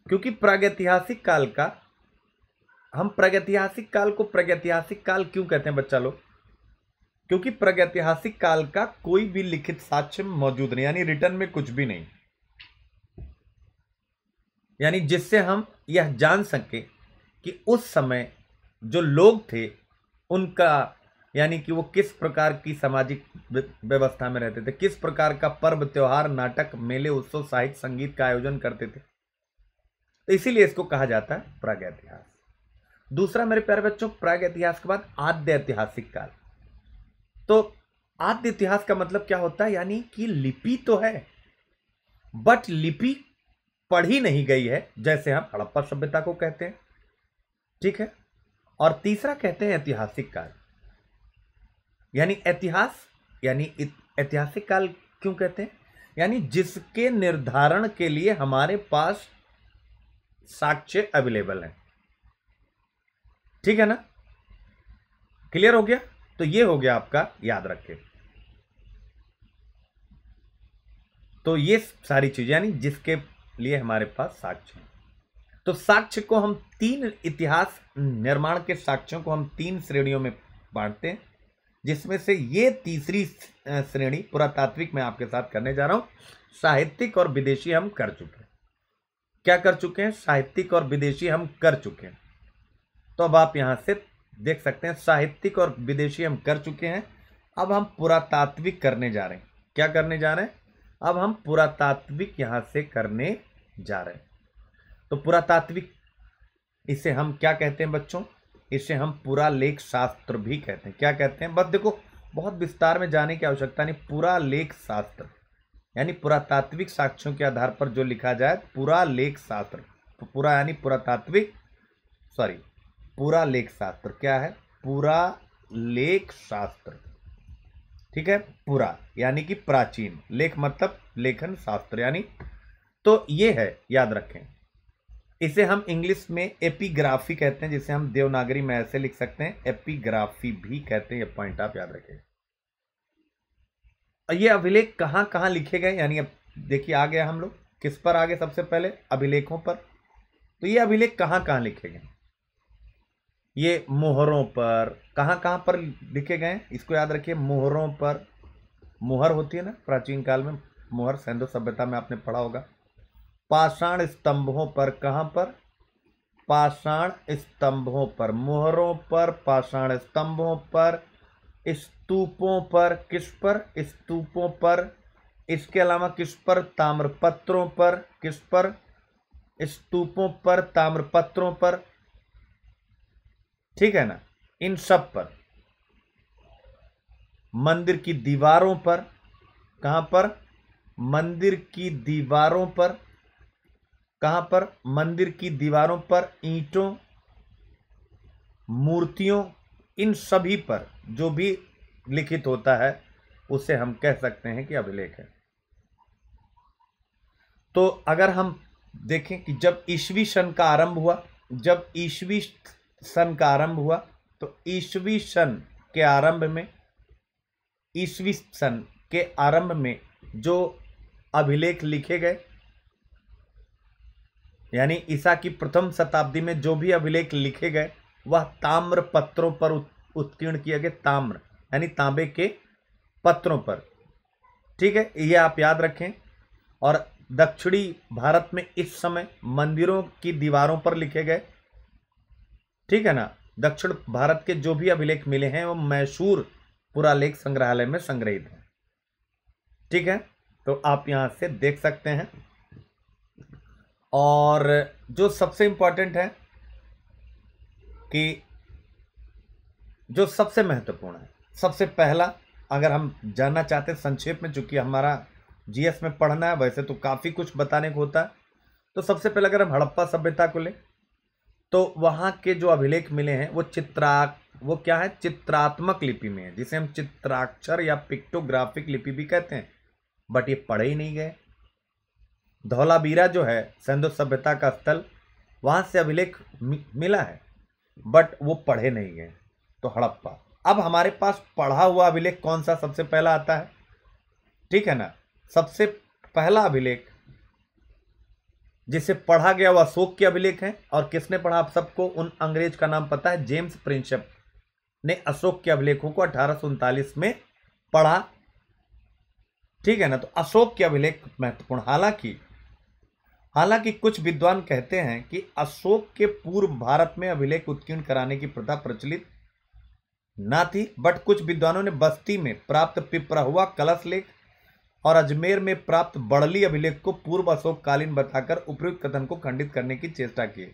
क्योंकि प्रागैतिहासिक काल का हम प्रागैतिहासिक काल को प्रागैतिहासिक काल क्यों कहते हैं बच्चा लोग क्योंकि प्रागैतिहासिक काल का कोई भी लिखित साक्ष्य मौजूद नहीं यानी रिटर्न में कुछ भी नहीं यानी जिससे हम यह जान सकें कि उस समय जो लोग थे उनका यानी कि वो किस प्रकार की सामाजिक व्यवस्था में रहते थे किस प्रकार का पर्व त्यौहार नाटक मेले उत्सव साहित्य संगीत का आयोजन करते थे तो इसीलिए इसको कहा जाता है प्राग इतिहास दूसरा मेरे प्यारे बच्चों प्राग इतिहास के बाद आद्य ऐतिहासिक काल तो आद्य इतिहास का मतलब क्या होता है यानी कि लिपि तो है बट लिपि पढ़ी नहीं गई है जैसे हम हड़प्पा सभ्यता को कहते हैं ठीक है और तीसरा कहते हैं ऐतिहासिक काल यानी इतिहास यानी ऐतिहासिक काल क्यों कहते हैं यानी जिसके निर्धारण के लिए हमारे पास साक्ष्य अवेलेबल हैं ठीक है ना क्लियर हो गया तो ये हो गया आपका याद रखे तो ये सारी चीजें यानी जिसके लिए हमारे पास साक्ष्य हैं तो साक्ष्य को हम तीन इतिहास निर्माण के साक्ष्यों को हम तीन श्रेणियों में बांटते हैं जिसमें से ये तीसरी श्रेणी पुरातात्विक मैं आपके साथ करने जा रहा हूं साहित्यिक और विदेशी हम कर चुके हैं क्या कर चुके हैं साहित्यिक और विदेशी हम कर चुके हैं तो अब आप यहाँ से देख सकते हैं साहित्यिक और विदेशी हम कर चुके हैं अब हम पुरातात्विक करने जा रहे हैं क्या करने जा रहे हैं अब हम पुरातात्विक यहाँ से करने जा रहे हैं तो पुरातात्विक इसे हम क्या कहते हैं बच्चों इसे हम पूरा लेख शास्त्र भी कहते हैं क्या कहते हैं बस देखो बहुत विस्तार में जाने की आवश्यकता नहीं पूरा लेख शास्त्र यानी पुरातात्विक साक्ष्यों के आधार पर जो लिखा जाए पूरा लेख शास्त्र तो पूरा यानी पुरातात्विक सॉरी पूरा लेख शास्त्र क्या है पूरा लेख शास्त्र ठीक है पूरा यानी कि प्राचीन लेख मतलब लेखन शास्त्र यानी तो ये है याद रखें इसे हम इंग्लिश में एपीग्राफी कहते हैं जिसे हम देवनागरी में ऐसे लिख सकते हैं एपीग्राफी भी कहते हैं यह पॉइंट आप याद रखें ये अभिलेख कहां कहां लिखे गए यानी अब देखिए आ गया हम लोग किस पर आ गए सबसे पहले अभिलेखों पर तो ये अभिलेख कहां कहां लिखे गए ये मोहरों पर कहां कहां पर लिखे गए इसको याद रखिए मोहरों पर मोहर होती है ना प्राचीन काल में मोहर सिंधु सभ्यता में आपने पढ़ा होगा पाषाण स्तंभों पर कहाँ पर पाषाण स्तंभों पर मोहरों पर पाषाण स्तंभों पर स्तूपों पर किस पर स्तूपों पर इसके अलावा किस पर ताम्रपत्रों पर किस पर स्तूपों पर ताम्रपत्रों पर ठीक है ना इन सब पर मंदिर की दीवारों पर कहां पर मंदिर की दीवारों पर कहां पर मंदिर की दीवारों पर ईंटों मूर्तियों इन सभी पर जो भी लिखित होता है उसे हम कह सकते हैं कि अभिलेख है तो अगर हम देखें कि जब ईसवी सन का आरंभ हुआ जब ईस्वी सन का आरंभ हुआ तो ईस्वी सन के आरंभ में ईसवी सन के आरंभ में जो अभिलेख लिखे गए यानी ईसा की प्रथम शताब्दी में जो भी अभिलेख लिखे गए वह ताम्र पत्रों पर उत्कीर्ण किए गए ताम्र यानी तांबे के पत्रों पर ठीक है यह आप याद रखें और दक्षिणी भारत में इस समय मंदिरों की दीवारों पर लिखे गए ठीक है ना दक्षिण भारत के जो भी अभिलेख मिले हैं वो मैसूर पुरालेख संग्रहालय में संग्रहित हैं ठीक है तो आप यहां से देख सकते हैं और जो सबसे इम्पॉर्टेंट है कि जो सबसे महत्वपूर्ण है सबसे पहला अगर हम जानना चाहते हैं संक्षेप में चूंकि हमारा जीएस में पढ़ना है वैसे तो काफ़ी कुछ बताने को होता है तो सबसे पहले अगर हम हड़प्पा सभ्यता को लें तो वहाँ के जो अभिलेख मिले हैं वो चित्रा वो क्या है चित्रात्मक लिपि में है जिसे हम चित्राक्षर या पिक्टोग्राफिक लिपि भी कहते हैं बट ये पढ़े ही नहीं गए धौलाबीरा जो है सिंधु सभ्यता का स्थल वहाँ से अभिलेख मिला है बट वो पढ़े नहीं हैं तो हड़प्पा अब हमारे पास पढ़ा हुआ अभिलेख कौन सा सबसे पहला आता है ठीक है ना सबसे पहला अभिलेख जिसे पढ़ा गया वह अशोक के अभिलेख हैं और किसने पढ़ा आप सबको उन अंग्रेज का नाम पता है जेम्स प्रिंशप ने अशोक के अभिलेखों को अठारह में पढ़ा ठीक है ना तो अशोक के अभिलेख महत्वपूर्ण हालांकि हालांकि कुछ विद्वान कहते हैं कि अशोक के पूर्व भारत में अभिलेख उत्कीर्ण कराने की प्रथा प्रचलित न थी बट कुछ विद्वानों ने बस्ती में प्राप्त पिपरहुआ कलश लेख और अजमेर में प्राप्त बड़ली अभिलेख को पूर्व अशोककालीन बताकर उपयुक्त कथन को खंडित करने की चेष्टा की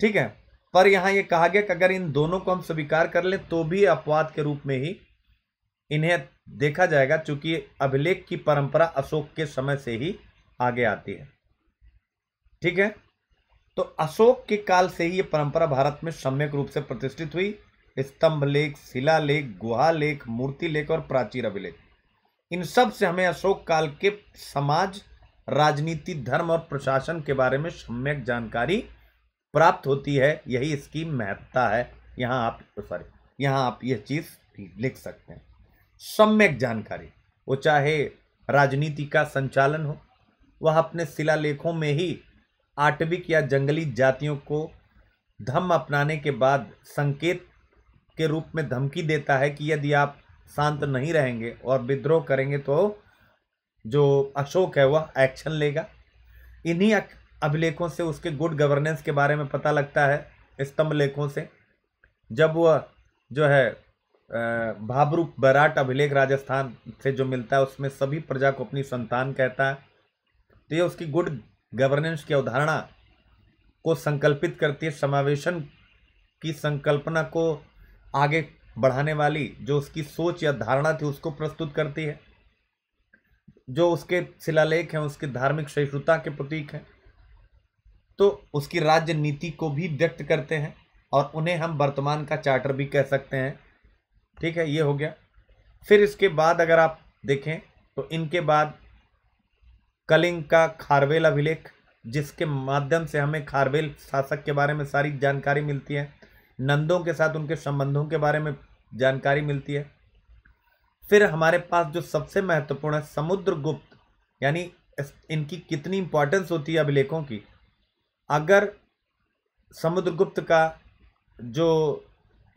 ठीक है पर यहां यह कहा गया कि अगर इन दोनों को हम स्वीकार कर लें तो भी अपवाद के रूप में ही इन्हें देखा जाएगा चूंकि अभिलेख की परंपरा अशोक के समय से ही आगे आती है ठीक है तो अशोक के काल से ही ये परंपरा भारत में सम्यक रूप से प्रतिष्ठित हुई स्तंभ लेख शिला लेख गुहा लेख मूर्ति लेख और प्राचीर अभिलेख इन सब से हमें अशोक काल के समाज राजनीति धर्म और प्रशासन के बारे में सम्यक जानकारी प्राप्त होती है यही इसकी महत्ता है यहाँ आप तो सॉरी यहाँ आप यह चीज़ लिख सकते हैं सम्यक जानकारी वो चाहे राजनीति का संचालन हो वह अपने शिलालेखों में ही आटविक या जंगली जातियों को धम्म अपनाने के बाद संकेत के रूप में धमकी देता है कि यदि आप शांत नहीं रहेंगे और विद्रोह करेंगे तो जो अशोक है वह एक्शन लेगा इन्हीं अभिलेखों से उसके गुड गवर्नेंस के बारे में पता लगता है स्तंभ लेखों से जब वह जो है भाबरूप बराट अभिलेख राजस्थान से जो मिलता है उसमें सभी प्रजा को अपनी संतान कहता है तो ये उसकी गुड गवर्नेंस की अवधारणा को संकल्पित करती है समावेशन की संकल्पना को आगे बढ़ाने वाली जो उसकी सोच या धारणा थी उसको प्रस्तुत करती है जो उसके शिलालेख हैं उसके धार्मिक सहिष्णुता के प्रतीक हैं तो उसकी राज्य नीति को भी व्यक्त करते हैं और उन्हें हम वर्तमान का चार्टर भी कह सकते हैं ठीक है ये हो गया फिर इसके बाद अगर आप देखें तो इनके बाद कलिंग का खारवेल अभिलेख जिसके माध्यम से हमें खारवेल शासक के बारे में सारी जानकारी मिलती है नंदों के साथ उनके संबंधों के बारे में जानकारी मिलती है फिर हमारे पास जो सबसे महत्वपूर्ण है समुद्रगुप्त यानी इनकी कितनी इंपॉर्टेंस होती है अभिलेखों की अगर समुद्रगुप्त का जो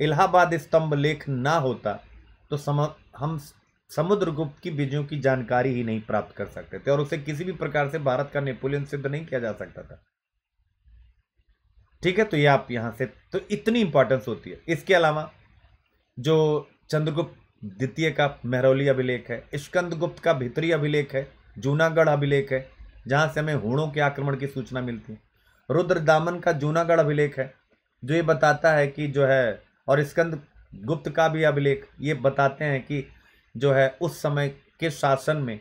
इलाहाबाद स्तंभ लेख ना होता तो सम हम समुद्रगुप्त की विजयों की जानकारी ही नहीं प्राप्त कर सकते थे और उसे किसी भी प्रकार से भारत का नेपोलियन सिद्ध नहीं किया जा सकता था ठीक है तो ये आप यहां से तो इतनी इंपॉर्टेंस होती है इसके अलावा जो चंद्रगुप्त द्वितीय का मेहरौली अभिलेख है गुप्त का भितरी अभिलेख है जूनागढ़ अभिलेख है जहां से हमें हुणों के आक्रमण की सूचना मिलती है रुद्र दामन का जूनागढ़ अभिलेख है जो ये बताता है कि जो है और स्कंद गुप्त का भी अभिलेख ये बताते हैं कि जो है उस समय के शासन में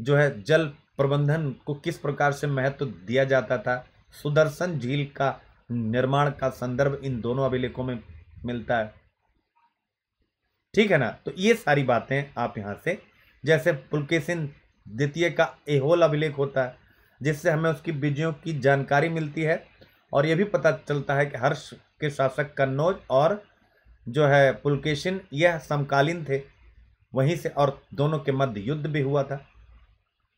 जो है जल प्रबंधन को किस प्रकार से महत्व दिया जाता था सुदर्शन झील का निर्माण का संदर्भ इन दोनों अभिलेखों में मिलता है ठीक है ना तो ये सारी बातें आप यहाँ से जैसे पुलकेशन द्वितीय का एहोल अभिलेख होता है जिससे हमें उसकी विजयों की जानकारी मिलती है और यह भी पता चलता है कि हर्ष के शासक कन्नौज और जो है पुलकेशन यह समकालीन थे वहीं से और दोनों के मध्य युद्ध भी हुआ था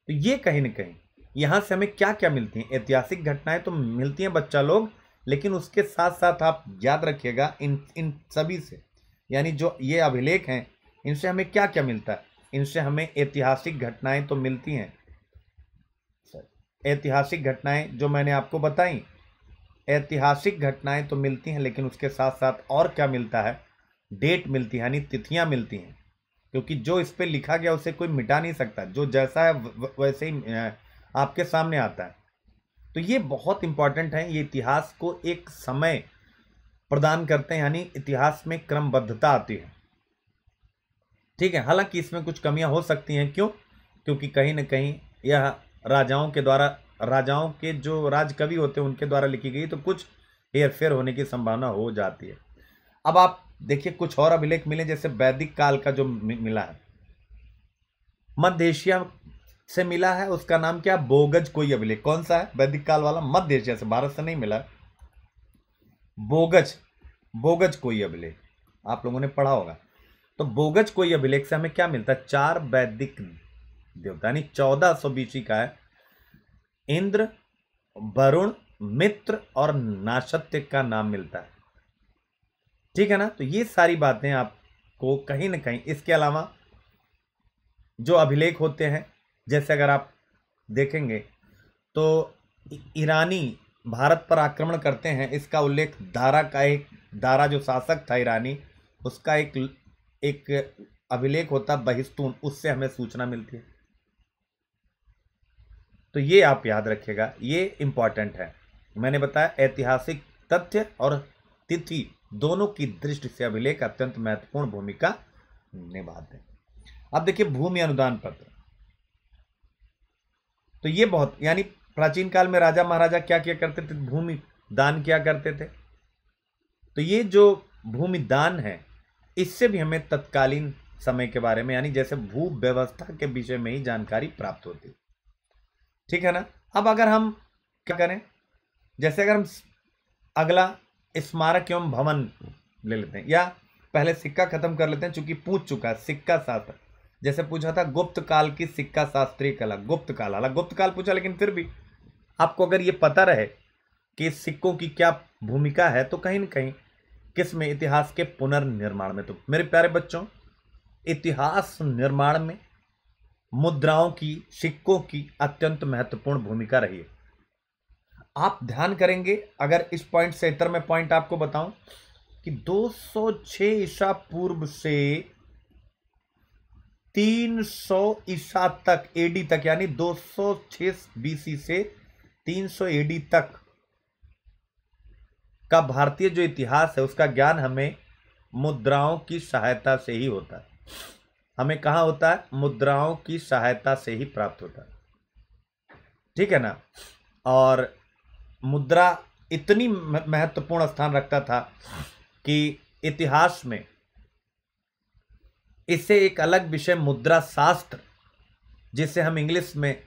तो ये कहीं ना कहीं यहाँ से हमें क्या क्या मिलती हैं ऐतिहासिक घटनाएं तो मिलती हैं बच्चा लोग लेकिन उसके साथ साथ आप याद रखिएगा इन इन सभी से यानी जो ये अभिलेख हैं इनसे हमें क्या क्या मिलता है इनसे हमें ऐतिहासिक घटनाएं तो मिलती हैं ऐतिहासिक घटनाएं जो मैंने आपको बताई ऐतिहासिक घटनाएं तो मिलती हैं लेकिन उसके साथ साथ और क्या मिलता है डेट मिलती है यानी तिथियाँ मिलती हैं क्योंकि जो इस पर लिखा गया उसे कोई मिटा नहीं सकता जो जैसा है वैसे ही आपके सामने आता है तो ये बहुत इंपॉर्टेंट है ये इतिहास को एक समय प्रदान करते हैं यानी इतिहास में क्रमबद्धता आती है ठीक है हालांकि इसमें कुछ कमियां हो सकती हैं क्यों क्योंकि कहीं ना कहीं यह राजाओं के द्वारा राजाओं के जो राजकवि होते हैं उनके द्वारा लिखी गई तो कुछ हेरफेर होने की संभावना हो जाती है अब आप देखिए कुछ और अभिलेख मिले जैसे वैदिक काल का जो मिला है मध्य एशिया से मिला है उसका नाम क्या बोगज कोई अभिलेख कौन सा है वैदिक काल वाला मध्य एशिया से भारत से नहीं मिला बोगज बोगज कोई अभिलेख आप लोगों ने पढ़ा होगा तो बोगज कोई अभिलेख से हमें क्या मिलता है चार वैदिक देवता यानी चौदह सौ बीसी का है इंद्र वरुण मित्र और नाशत्य का नाम मिलता है ठीक है ना तो ये सारी बातें आपको कहीं ना कहीं इसके अलावा जो अभिलेख होते हैं जैसे अगर आप देखेंगे तो ईरानी भारत पर आक्रमण करते हैं इसका उल्लेख दारा का एक दारा जो शासक था ईरानी उसका एक एक अभिलेख होता बहिस्तून उससे हमें सूचना मिलती है तो ये आप याद रखिएगा ये इम्पॉर्टेंट है मैंने बताया ऐतिहासिक तथ्य और तिथि दोनों की दृष्टि से अभिलेख अत्यंत महत्वपूर्ण भूमिका निभाते हैं अब देखिए भूमि अनुदान पत्र तो ये बहुत यानी प्राचीन काल में राजा महाराजा क्या किया करते थे भूमि दान किया करते थे तो ये जो भूमि दान है इससे भी हमें तत्कालीन समय के बारे में यानी जैसे भू व्यवस्था के विषय में ही जानकारी प्राप्त होती ठीक है ना अब अगर हम क्या करें जैसे अगर हम अगला स्मारक एवं भवन ले लेते हैं या पहले सिक्का खत्म कर लेते हैं चूंकि पूछ चुका है सिक्का शास्त्र जैसे पूछा था गुप्त काल की सिक्का शास्त्रीय कला गुप्त काल अला गुप्त काल पूछा लेकिन फिर भी आपको अगर ये पता रहे कि सिक्कों की क्या भूमिका है तो कहीं ना कहीं किस में इतिहास के पुनर्निर्माण में तो मेरे प्यारे बच्चों इतिहास निर्माण में मुद्राओं की सिक्कों की अत्यंत महत्वपूर्ण भूमिका रही है आप ध्यान करेंगे अगर इस पॉइंट से इतर में पॉइंट आपको बताऊं कि 206 ईसा पूर्व से 300 ईसा तक एडी तक यानी 206 बीसी से 300 एडी तक का भारतीय जो इतिहास है उसका ज्ञान हमें मुद्राओं की सहायता से ही होता है हमें कहाँ होता है मुद्राओं की सहायता से ही प्राप्त होता है ठीक है ना और मुद्रा इतनी महत्वपूर्ण स्थान रखता था कि इतिहास में इसे एक अलग विषय मुद्रा शास्त्र जिसे हम इंग्लिश में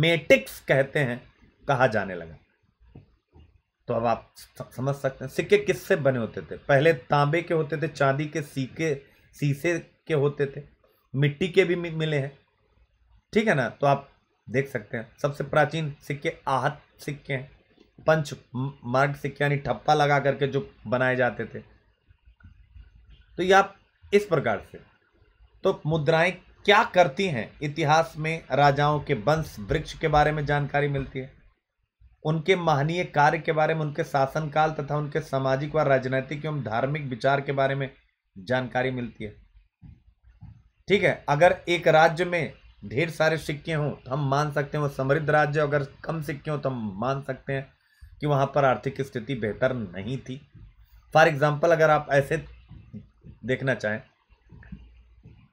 मेटिक्स कहते हैं कहा जाने लगा तो अब आप समझ सकते हैं सिक्के किससे बने होते थे पहले तांबे के होते थे चांदी के सीके शीशे के होते थे मिट्टी के भी मिले हैं ठीक है ना तो आप देख सकते हैं सबसे प्राचीन सिक्के आहत सिक्के पंच मार्ग सिक्के यानी ठप्पा लगा करके जो बनाए जाते थे तो ये आप इस प्रकार से तो मुद्राएं क्या करती हैं इतिहास में राजाओं के वंश वृक्ष के बारे में जानकारी मिलती है उनके महनीय कार्य के बारे में उनके शासनकाल तथा उनके सामाजिक व राजनैतिक एवं धार्मिक विचार के बारे में जानकारी मिलती है ठीक है अगर एक राज्य में ढेर सारे सिक्के हों तो हम मान सकते हैं वो समृद्ध राज्य अगर कम सिक्के हों तो हम मान सकते हैं कि वहाँ पर आर्थिक स्थिति बेहतर नहीं थी फॉर एग्ज़ाम्पल अगर आप ऐसे देखना चाहें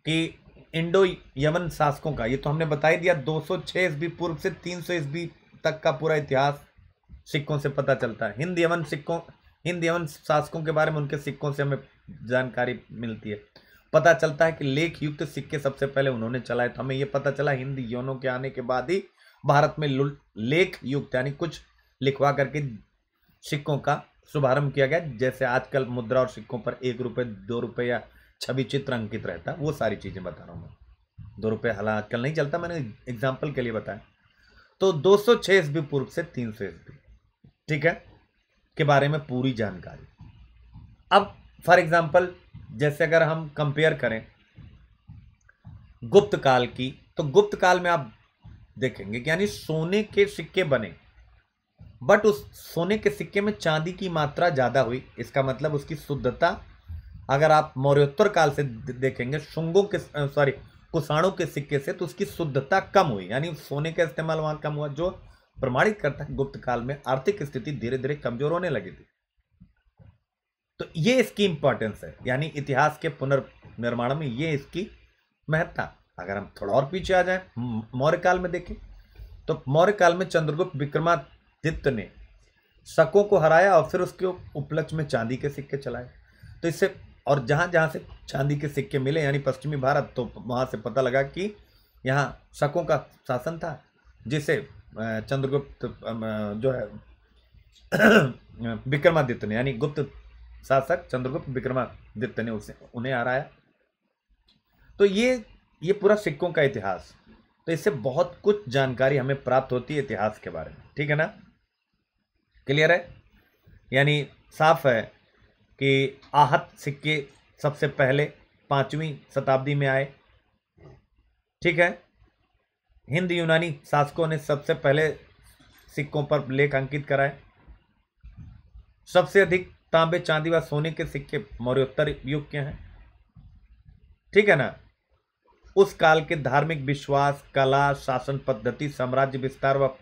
कि इंडो यमन शासकों का ये तो हमने बता ही दिया 206 ईस्वी पूर्व से 300 ईस्वी तक का पूरा इतिहास सिक्कों से पता चलता है हिंद यमन सिक्कों हिंद यमन शासकों के बारे में उनके सिक्कों से हमें जानकारी मिलती है पता चलता है कि लेख युक्त सिक्के सबसे पहले उन्होंने चलाए तो हमें यह पता चला हिंदी योनों के आने के बाद ही भारत में लेख युक्त यानी कुछ लिखवा करके सिक्कों का शुभारंभ किया गया जैसे आजकल मुद्रा और सिक्कों पर एक रुपये दो रुपये या छवि चित्र अंकित रहता है वो सारी चीज़ें बता रहा हूँ मैं दो रुपये हालांकि आजकल नहीं चलता मैंने एग्जाम्पल के लिए बताया तो दो सौ छः ईस्वी पूर्व से तीन सौ ईस्वी ठीक है के बारे में पूरी जानकारी अब फॉर एग्जाम्पल जैसे अगर हम कंपेयर करें गुप्त काल की तो गुप्त काल में आप देखेंगे कि यानी सोने के सिक्के बने बट उस सोने के सिक्के में चांदी की मात्रा ज़्यादा हुई इसका मतलब उसकी शुद्धता अगर आप मौर्योत्तर काल से देखेंगे शुंगों के सॉरी कुषाणों के सिक्के से तो उसकी शुद्धता कम हुई यानी सोने का इस्तेमाल वहां कम हुआ जो प्रमाणित करता है गुप्त काल में आर्थिक स्थिति धीरे धीरे कमजोर होने लगी थी तो ये इसकी इंपॉर्टेंस है यानी इतिहास के पुनर्निर्माण में ये इसकी महत्ता अगर हम थोड़ा और पीछे आ जाए मौर्य काल में देखें तो मौर्य काल में चंद्रगुप्त विक्रमादित्य ने शकों को हराया और फिर उसके उपलक्ष्य में चांदी के सिक्के चलाए तो इससे और जहाँ जहाँ से चांदी के सिक्के मिले यानी पश्चिमी भारत तो वहाँ से पता लगा कि यहाँ शकों का शासन था जिसे चंद्रगुप्त जो है [CLEARS THROAT] विक्रमादित्य ने यानी गुप्त शासक चंद्रगुप्त विक्रमादित्य ने उसे उन्हें हराया तो ये ये पूरा सिक्कों का इतिहास तो इससे बहुत कुछ जानकारी हमें प्राप्त होती है इतिहास के बारे में ठीक है ना क्लियर है यानी साफ है कि आहत सिक्के सबसे पहले पांचवी शताब्दी में आए ठीक है हिंद यूनानी शासकों ने सबसे पहले सिक्कों पर लेख अंकित कराए सबसे अधिक तांबे चांदी व सोने के सिक्के मौर्योत्तर युग के हैं ठीक है ना उस काल के धार्मिक विश्वास कला शासन पद्धति साम्राज्य विस्तार व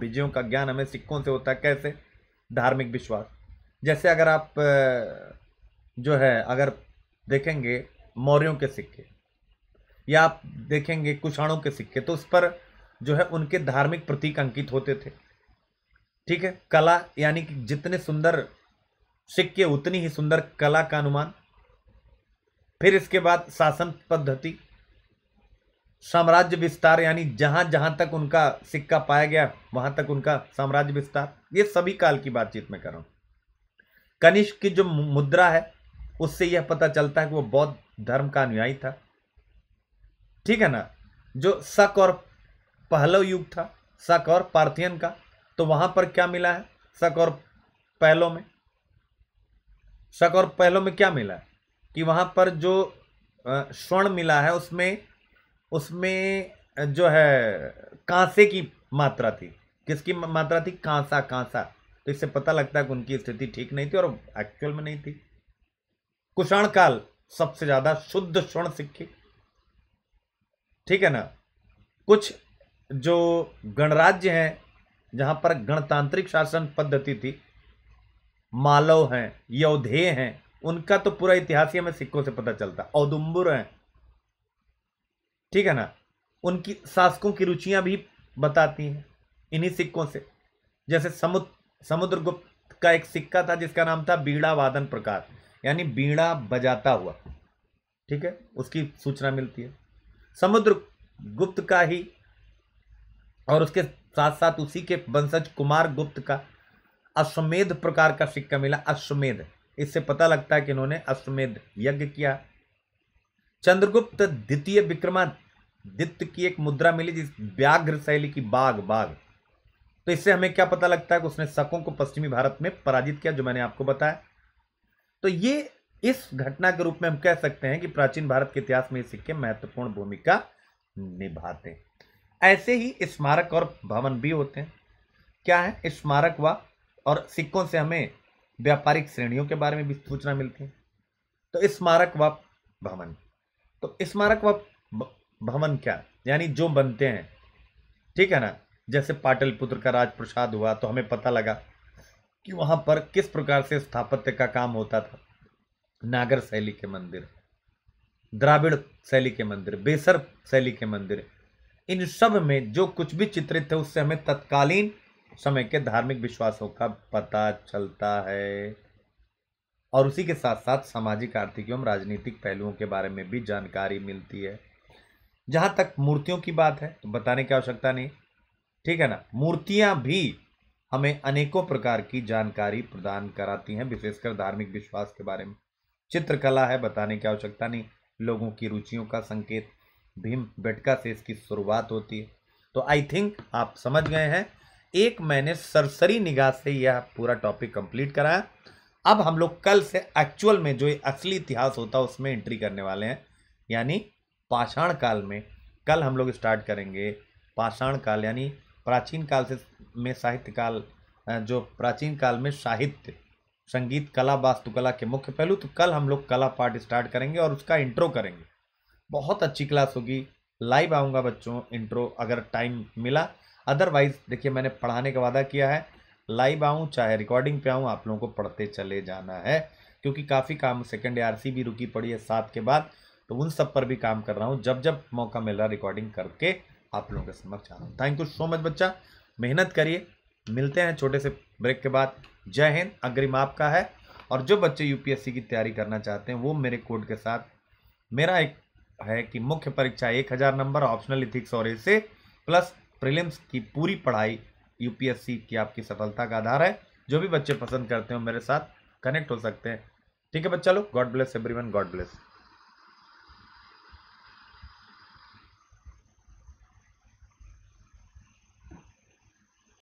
विजयों का ज्ञान हमें सिक्कों से होता है कैसे धार्मिक विश्वास जैसे अगर आप जो है अगर देखेंगे मौर्यों के सिक्के या आप देखेंगे कुषाणों के सिक्के तो उस पर जो है उनके धार्मिक प्रतीक अंकित होते थे ठीक है कला यानी कि जितने सुंदर सिक्के उतनी ही सुंदर कला का अनुमान फिर इसके बाद शासन पद्धति साम्राज्य विस्तार यानी जहां जहां तक उनका सिक्का पाया गया वहां तक उनका साम्राज्य विस्तार ये सभी काल की बातचीत में कर रहा हूं कनिष्क की जो मुद्रा है उससे यह पता चलता है कि वह बौद्ध धर्म का अनुयायी था ठीक है ना जो शक और पहलव युग था शक और पार्थियन का तो वहां पर क्या मिला है शक और पहलो में शक और पहलों में क्या मिला कि वहां पर जो स्वर्ण मिला है उसमें उसमें जो है कांसे की मात्रा थी किसकी मात्रा थी कांसा कांसा तो इससे पता लगता है कि उनकी स्थिति ठीक नहीं थी और एक्चुअल में नहीं थी कुषाण काल सबसे ज़्यादा शुद्ध स्वर्ण सिक्के ठीक है ना कुछ जो गणराज्य हैं जहां पर गणतांत्रिक शासन पद्धति थी मालव हैं योधे हैं उनका तो पूरा इतिहास ही हमें सिक्कों से पता चलता है औदुम्बुर हैं ठीक है ना उनकी शासकों की रुचियां भी बताती हैं इन्हीं सिक्कों से जैसे समुद्र समुद्रगुप्त का एक सिक्का था जिसका नाम था बीड़ा वादन प्रकार यानी बीड़ा बजाता हुआ ठीक है उसकी सूचना मिलती है समुद्र गुप्त का ही और उसके साथ साथ उसी के वंशज कुमार गुप्त का अश्वमेध प्रकार का सिक्का मिला अश्वमेध इससे पता लगता है कि इन्होंने अश्वमेध यज्ञ किया चंद्रगुप्त द्वितीय विक्रमादित्य की एक मुद्रा मिली जिस व्याघ्र शैली की बाघ बाघ तो इससे हमें क्या पता लगता है कि उसने शकों को पश्चिमी भारत में पराजित किया जो मैंने आपको बताया तो ये इस घटना के रूप में हम कह सकते हैं कि प्राचीन भारत के इतिहास में ये सिक्के महत्वपूर्ण भूमिका निभाते ऐसे ही स्मारक और भवन भी होते हैं क्या है स्मारक व और सिक्कों से हमें व्यापारिक श्रेणियों के बारे में भी सूचना मिलती है तो स्मारक व भवन तो स्मारक व भवन क्या यानी जो बनते हैं ठीक है ना जैसे पाटलिपुत्र का राजप्रसाद हुआ तो हमें पता लगा कि वहाँ पर किस प्रकार से स्थापत्य का काम होता था नागर शैली के मंदिर द्राविड़ शैली के मंदिर बेसर शैली के मंदिर इन सब में जो कुछ भी चित्रित है उससे हमें तत्कालीन समय के धार्मिक विश्वासों का पता चलता है और उसी के साथ साथ सामाजिक आर्थिक एवं राजनीतिक पहलुओं के बारे में भी जानकारी मिलती है जहाँ तक मूर्तियों की बात है तो बताने की आवश्यकता नहीं ठीक है ना मूर्तियाँ भी हमें अनेकों प्रकार की जानकारी प्रदान कराती हैं विशेषकर धार्मिक विश्वास के बारे में चित्रकला है बताने की आवश्यकता नहीं लोगों की रुचियों का संकेत भीम बेटका से इसकी शुरुआत होती है तो आई थिंक आप समझ गए हैं एक मैंने सरसरी निगाह से यह पूरा टॉपिक कंप्लीट कराया अब हम लोग कल से एक्चुअल में जो असली इतिहास होता है उसमें एंट्री करने वाले हैं यानी पाषाण काल में कल हम लोग स्टार्ट करेंगे पाषाण काल यानी प्राचीन काल से में साहित्य काल जो प्राचीन काल में साहित्य संगीत कला वास्तुकला के मुख्य पहलू तो कल हम लोग कला पार्ट स्टार्ट करेंगे और उसका इंट्रो करेंगे बहुत अच्छी क्लास होगी लाइव आऊँगा बच्चों इंट्रो अगर टाइम मिला अदरवाइज़ देखिए मैंने पढ़ाने का वादा किया है लाइव आऊँ चाहे रिकॉर्डिंग पे आऊँ आप लोगों को पढ़ते चले जाना है क्योंकि काफ़ी काम सेकेंड आर भी रुकी पड़ी है सात के बाद तो उन सब पर भी काम कर रहा हूँ जब जब मौका मिल रहा रिकॉर्डिंग करके आप लोगों के समक्ष आ रहा हूँ थैंक यू सो मच बच्चा मेहनत करिए मिलते हैं छोटे से ब्रेक के बाद जय हिंद अग्रिम आपका है और जो बच्चे यूपीएससी की तैयारी करना चाहते हैं वो मेरे कोड के साथ मेरा एक है कि मुख्य परीक्षा एक हज़ार नंबर ऑप्शनल इथिक्स और ऐसे प्लस प्रीलिम्स की पूरी पढ़ाई यूपीएससी की आपकी सफलता का आधार है जो भी बच्चे पसंद करते हो मेरे साथ कनेक्ट हो सकते हैं ठीक है बच्चा लोग God bless everyone God bless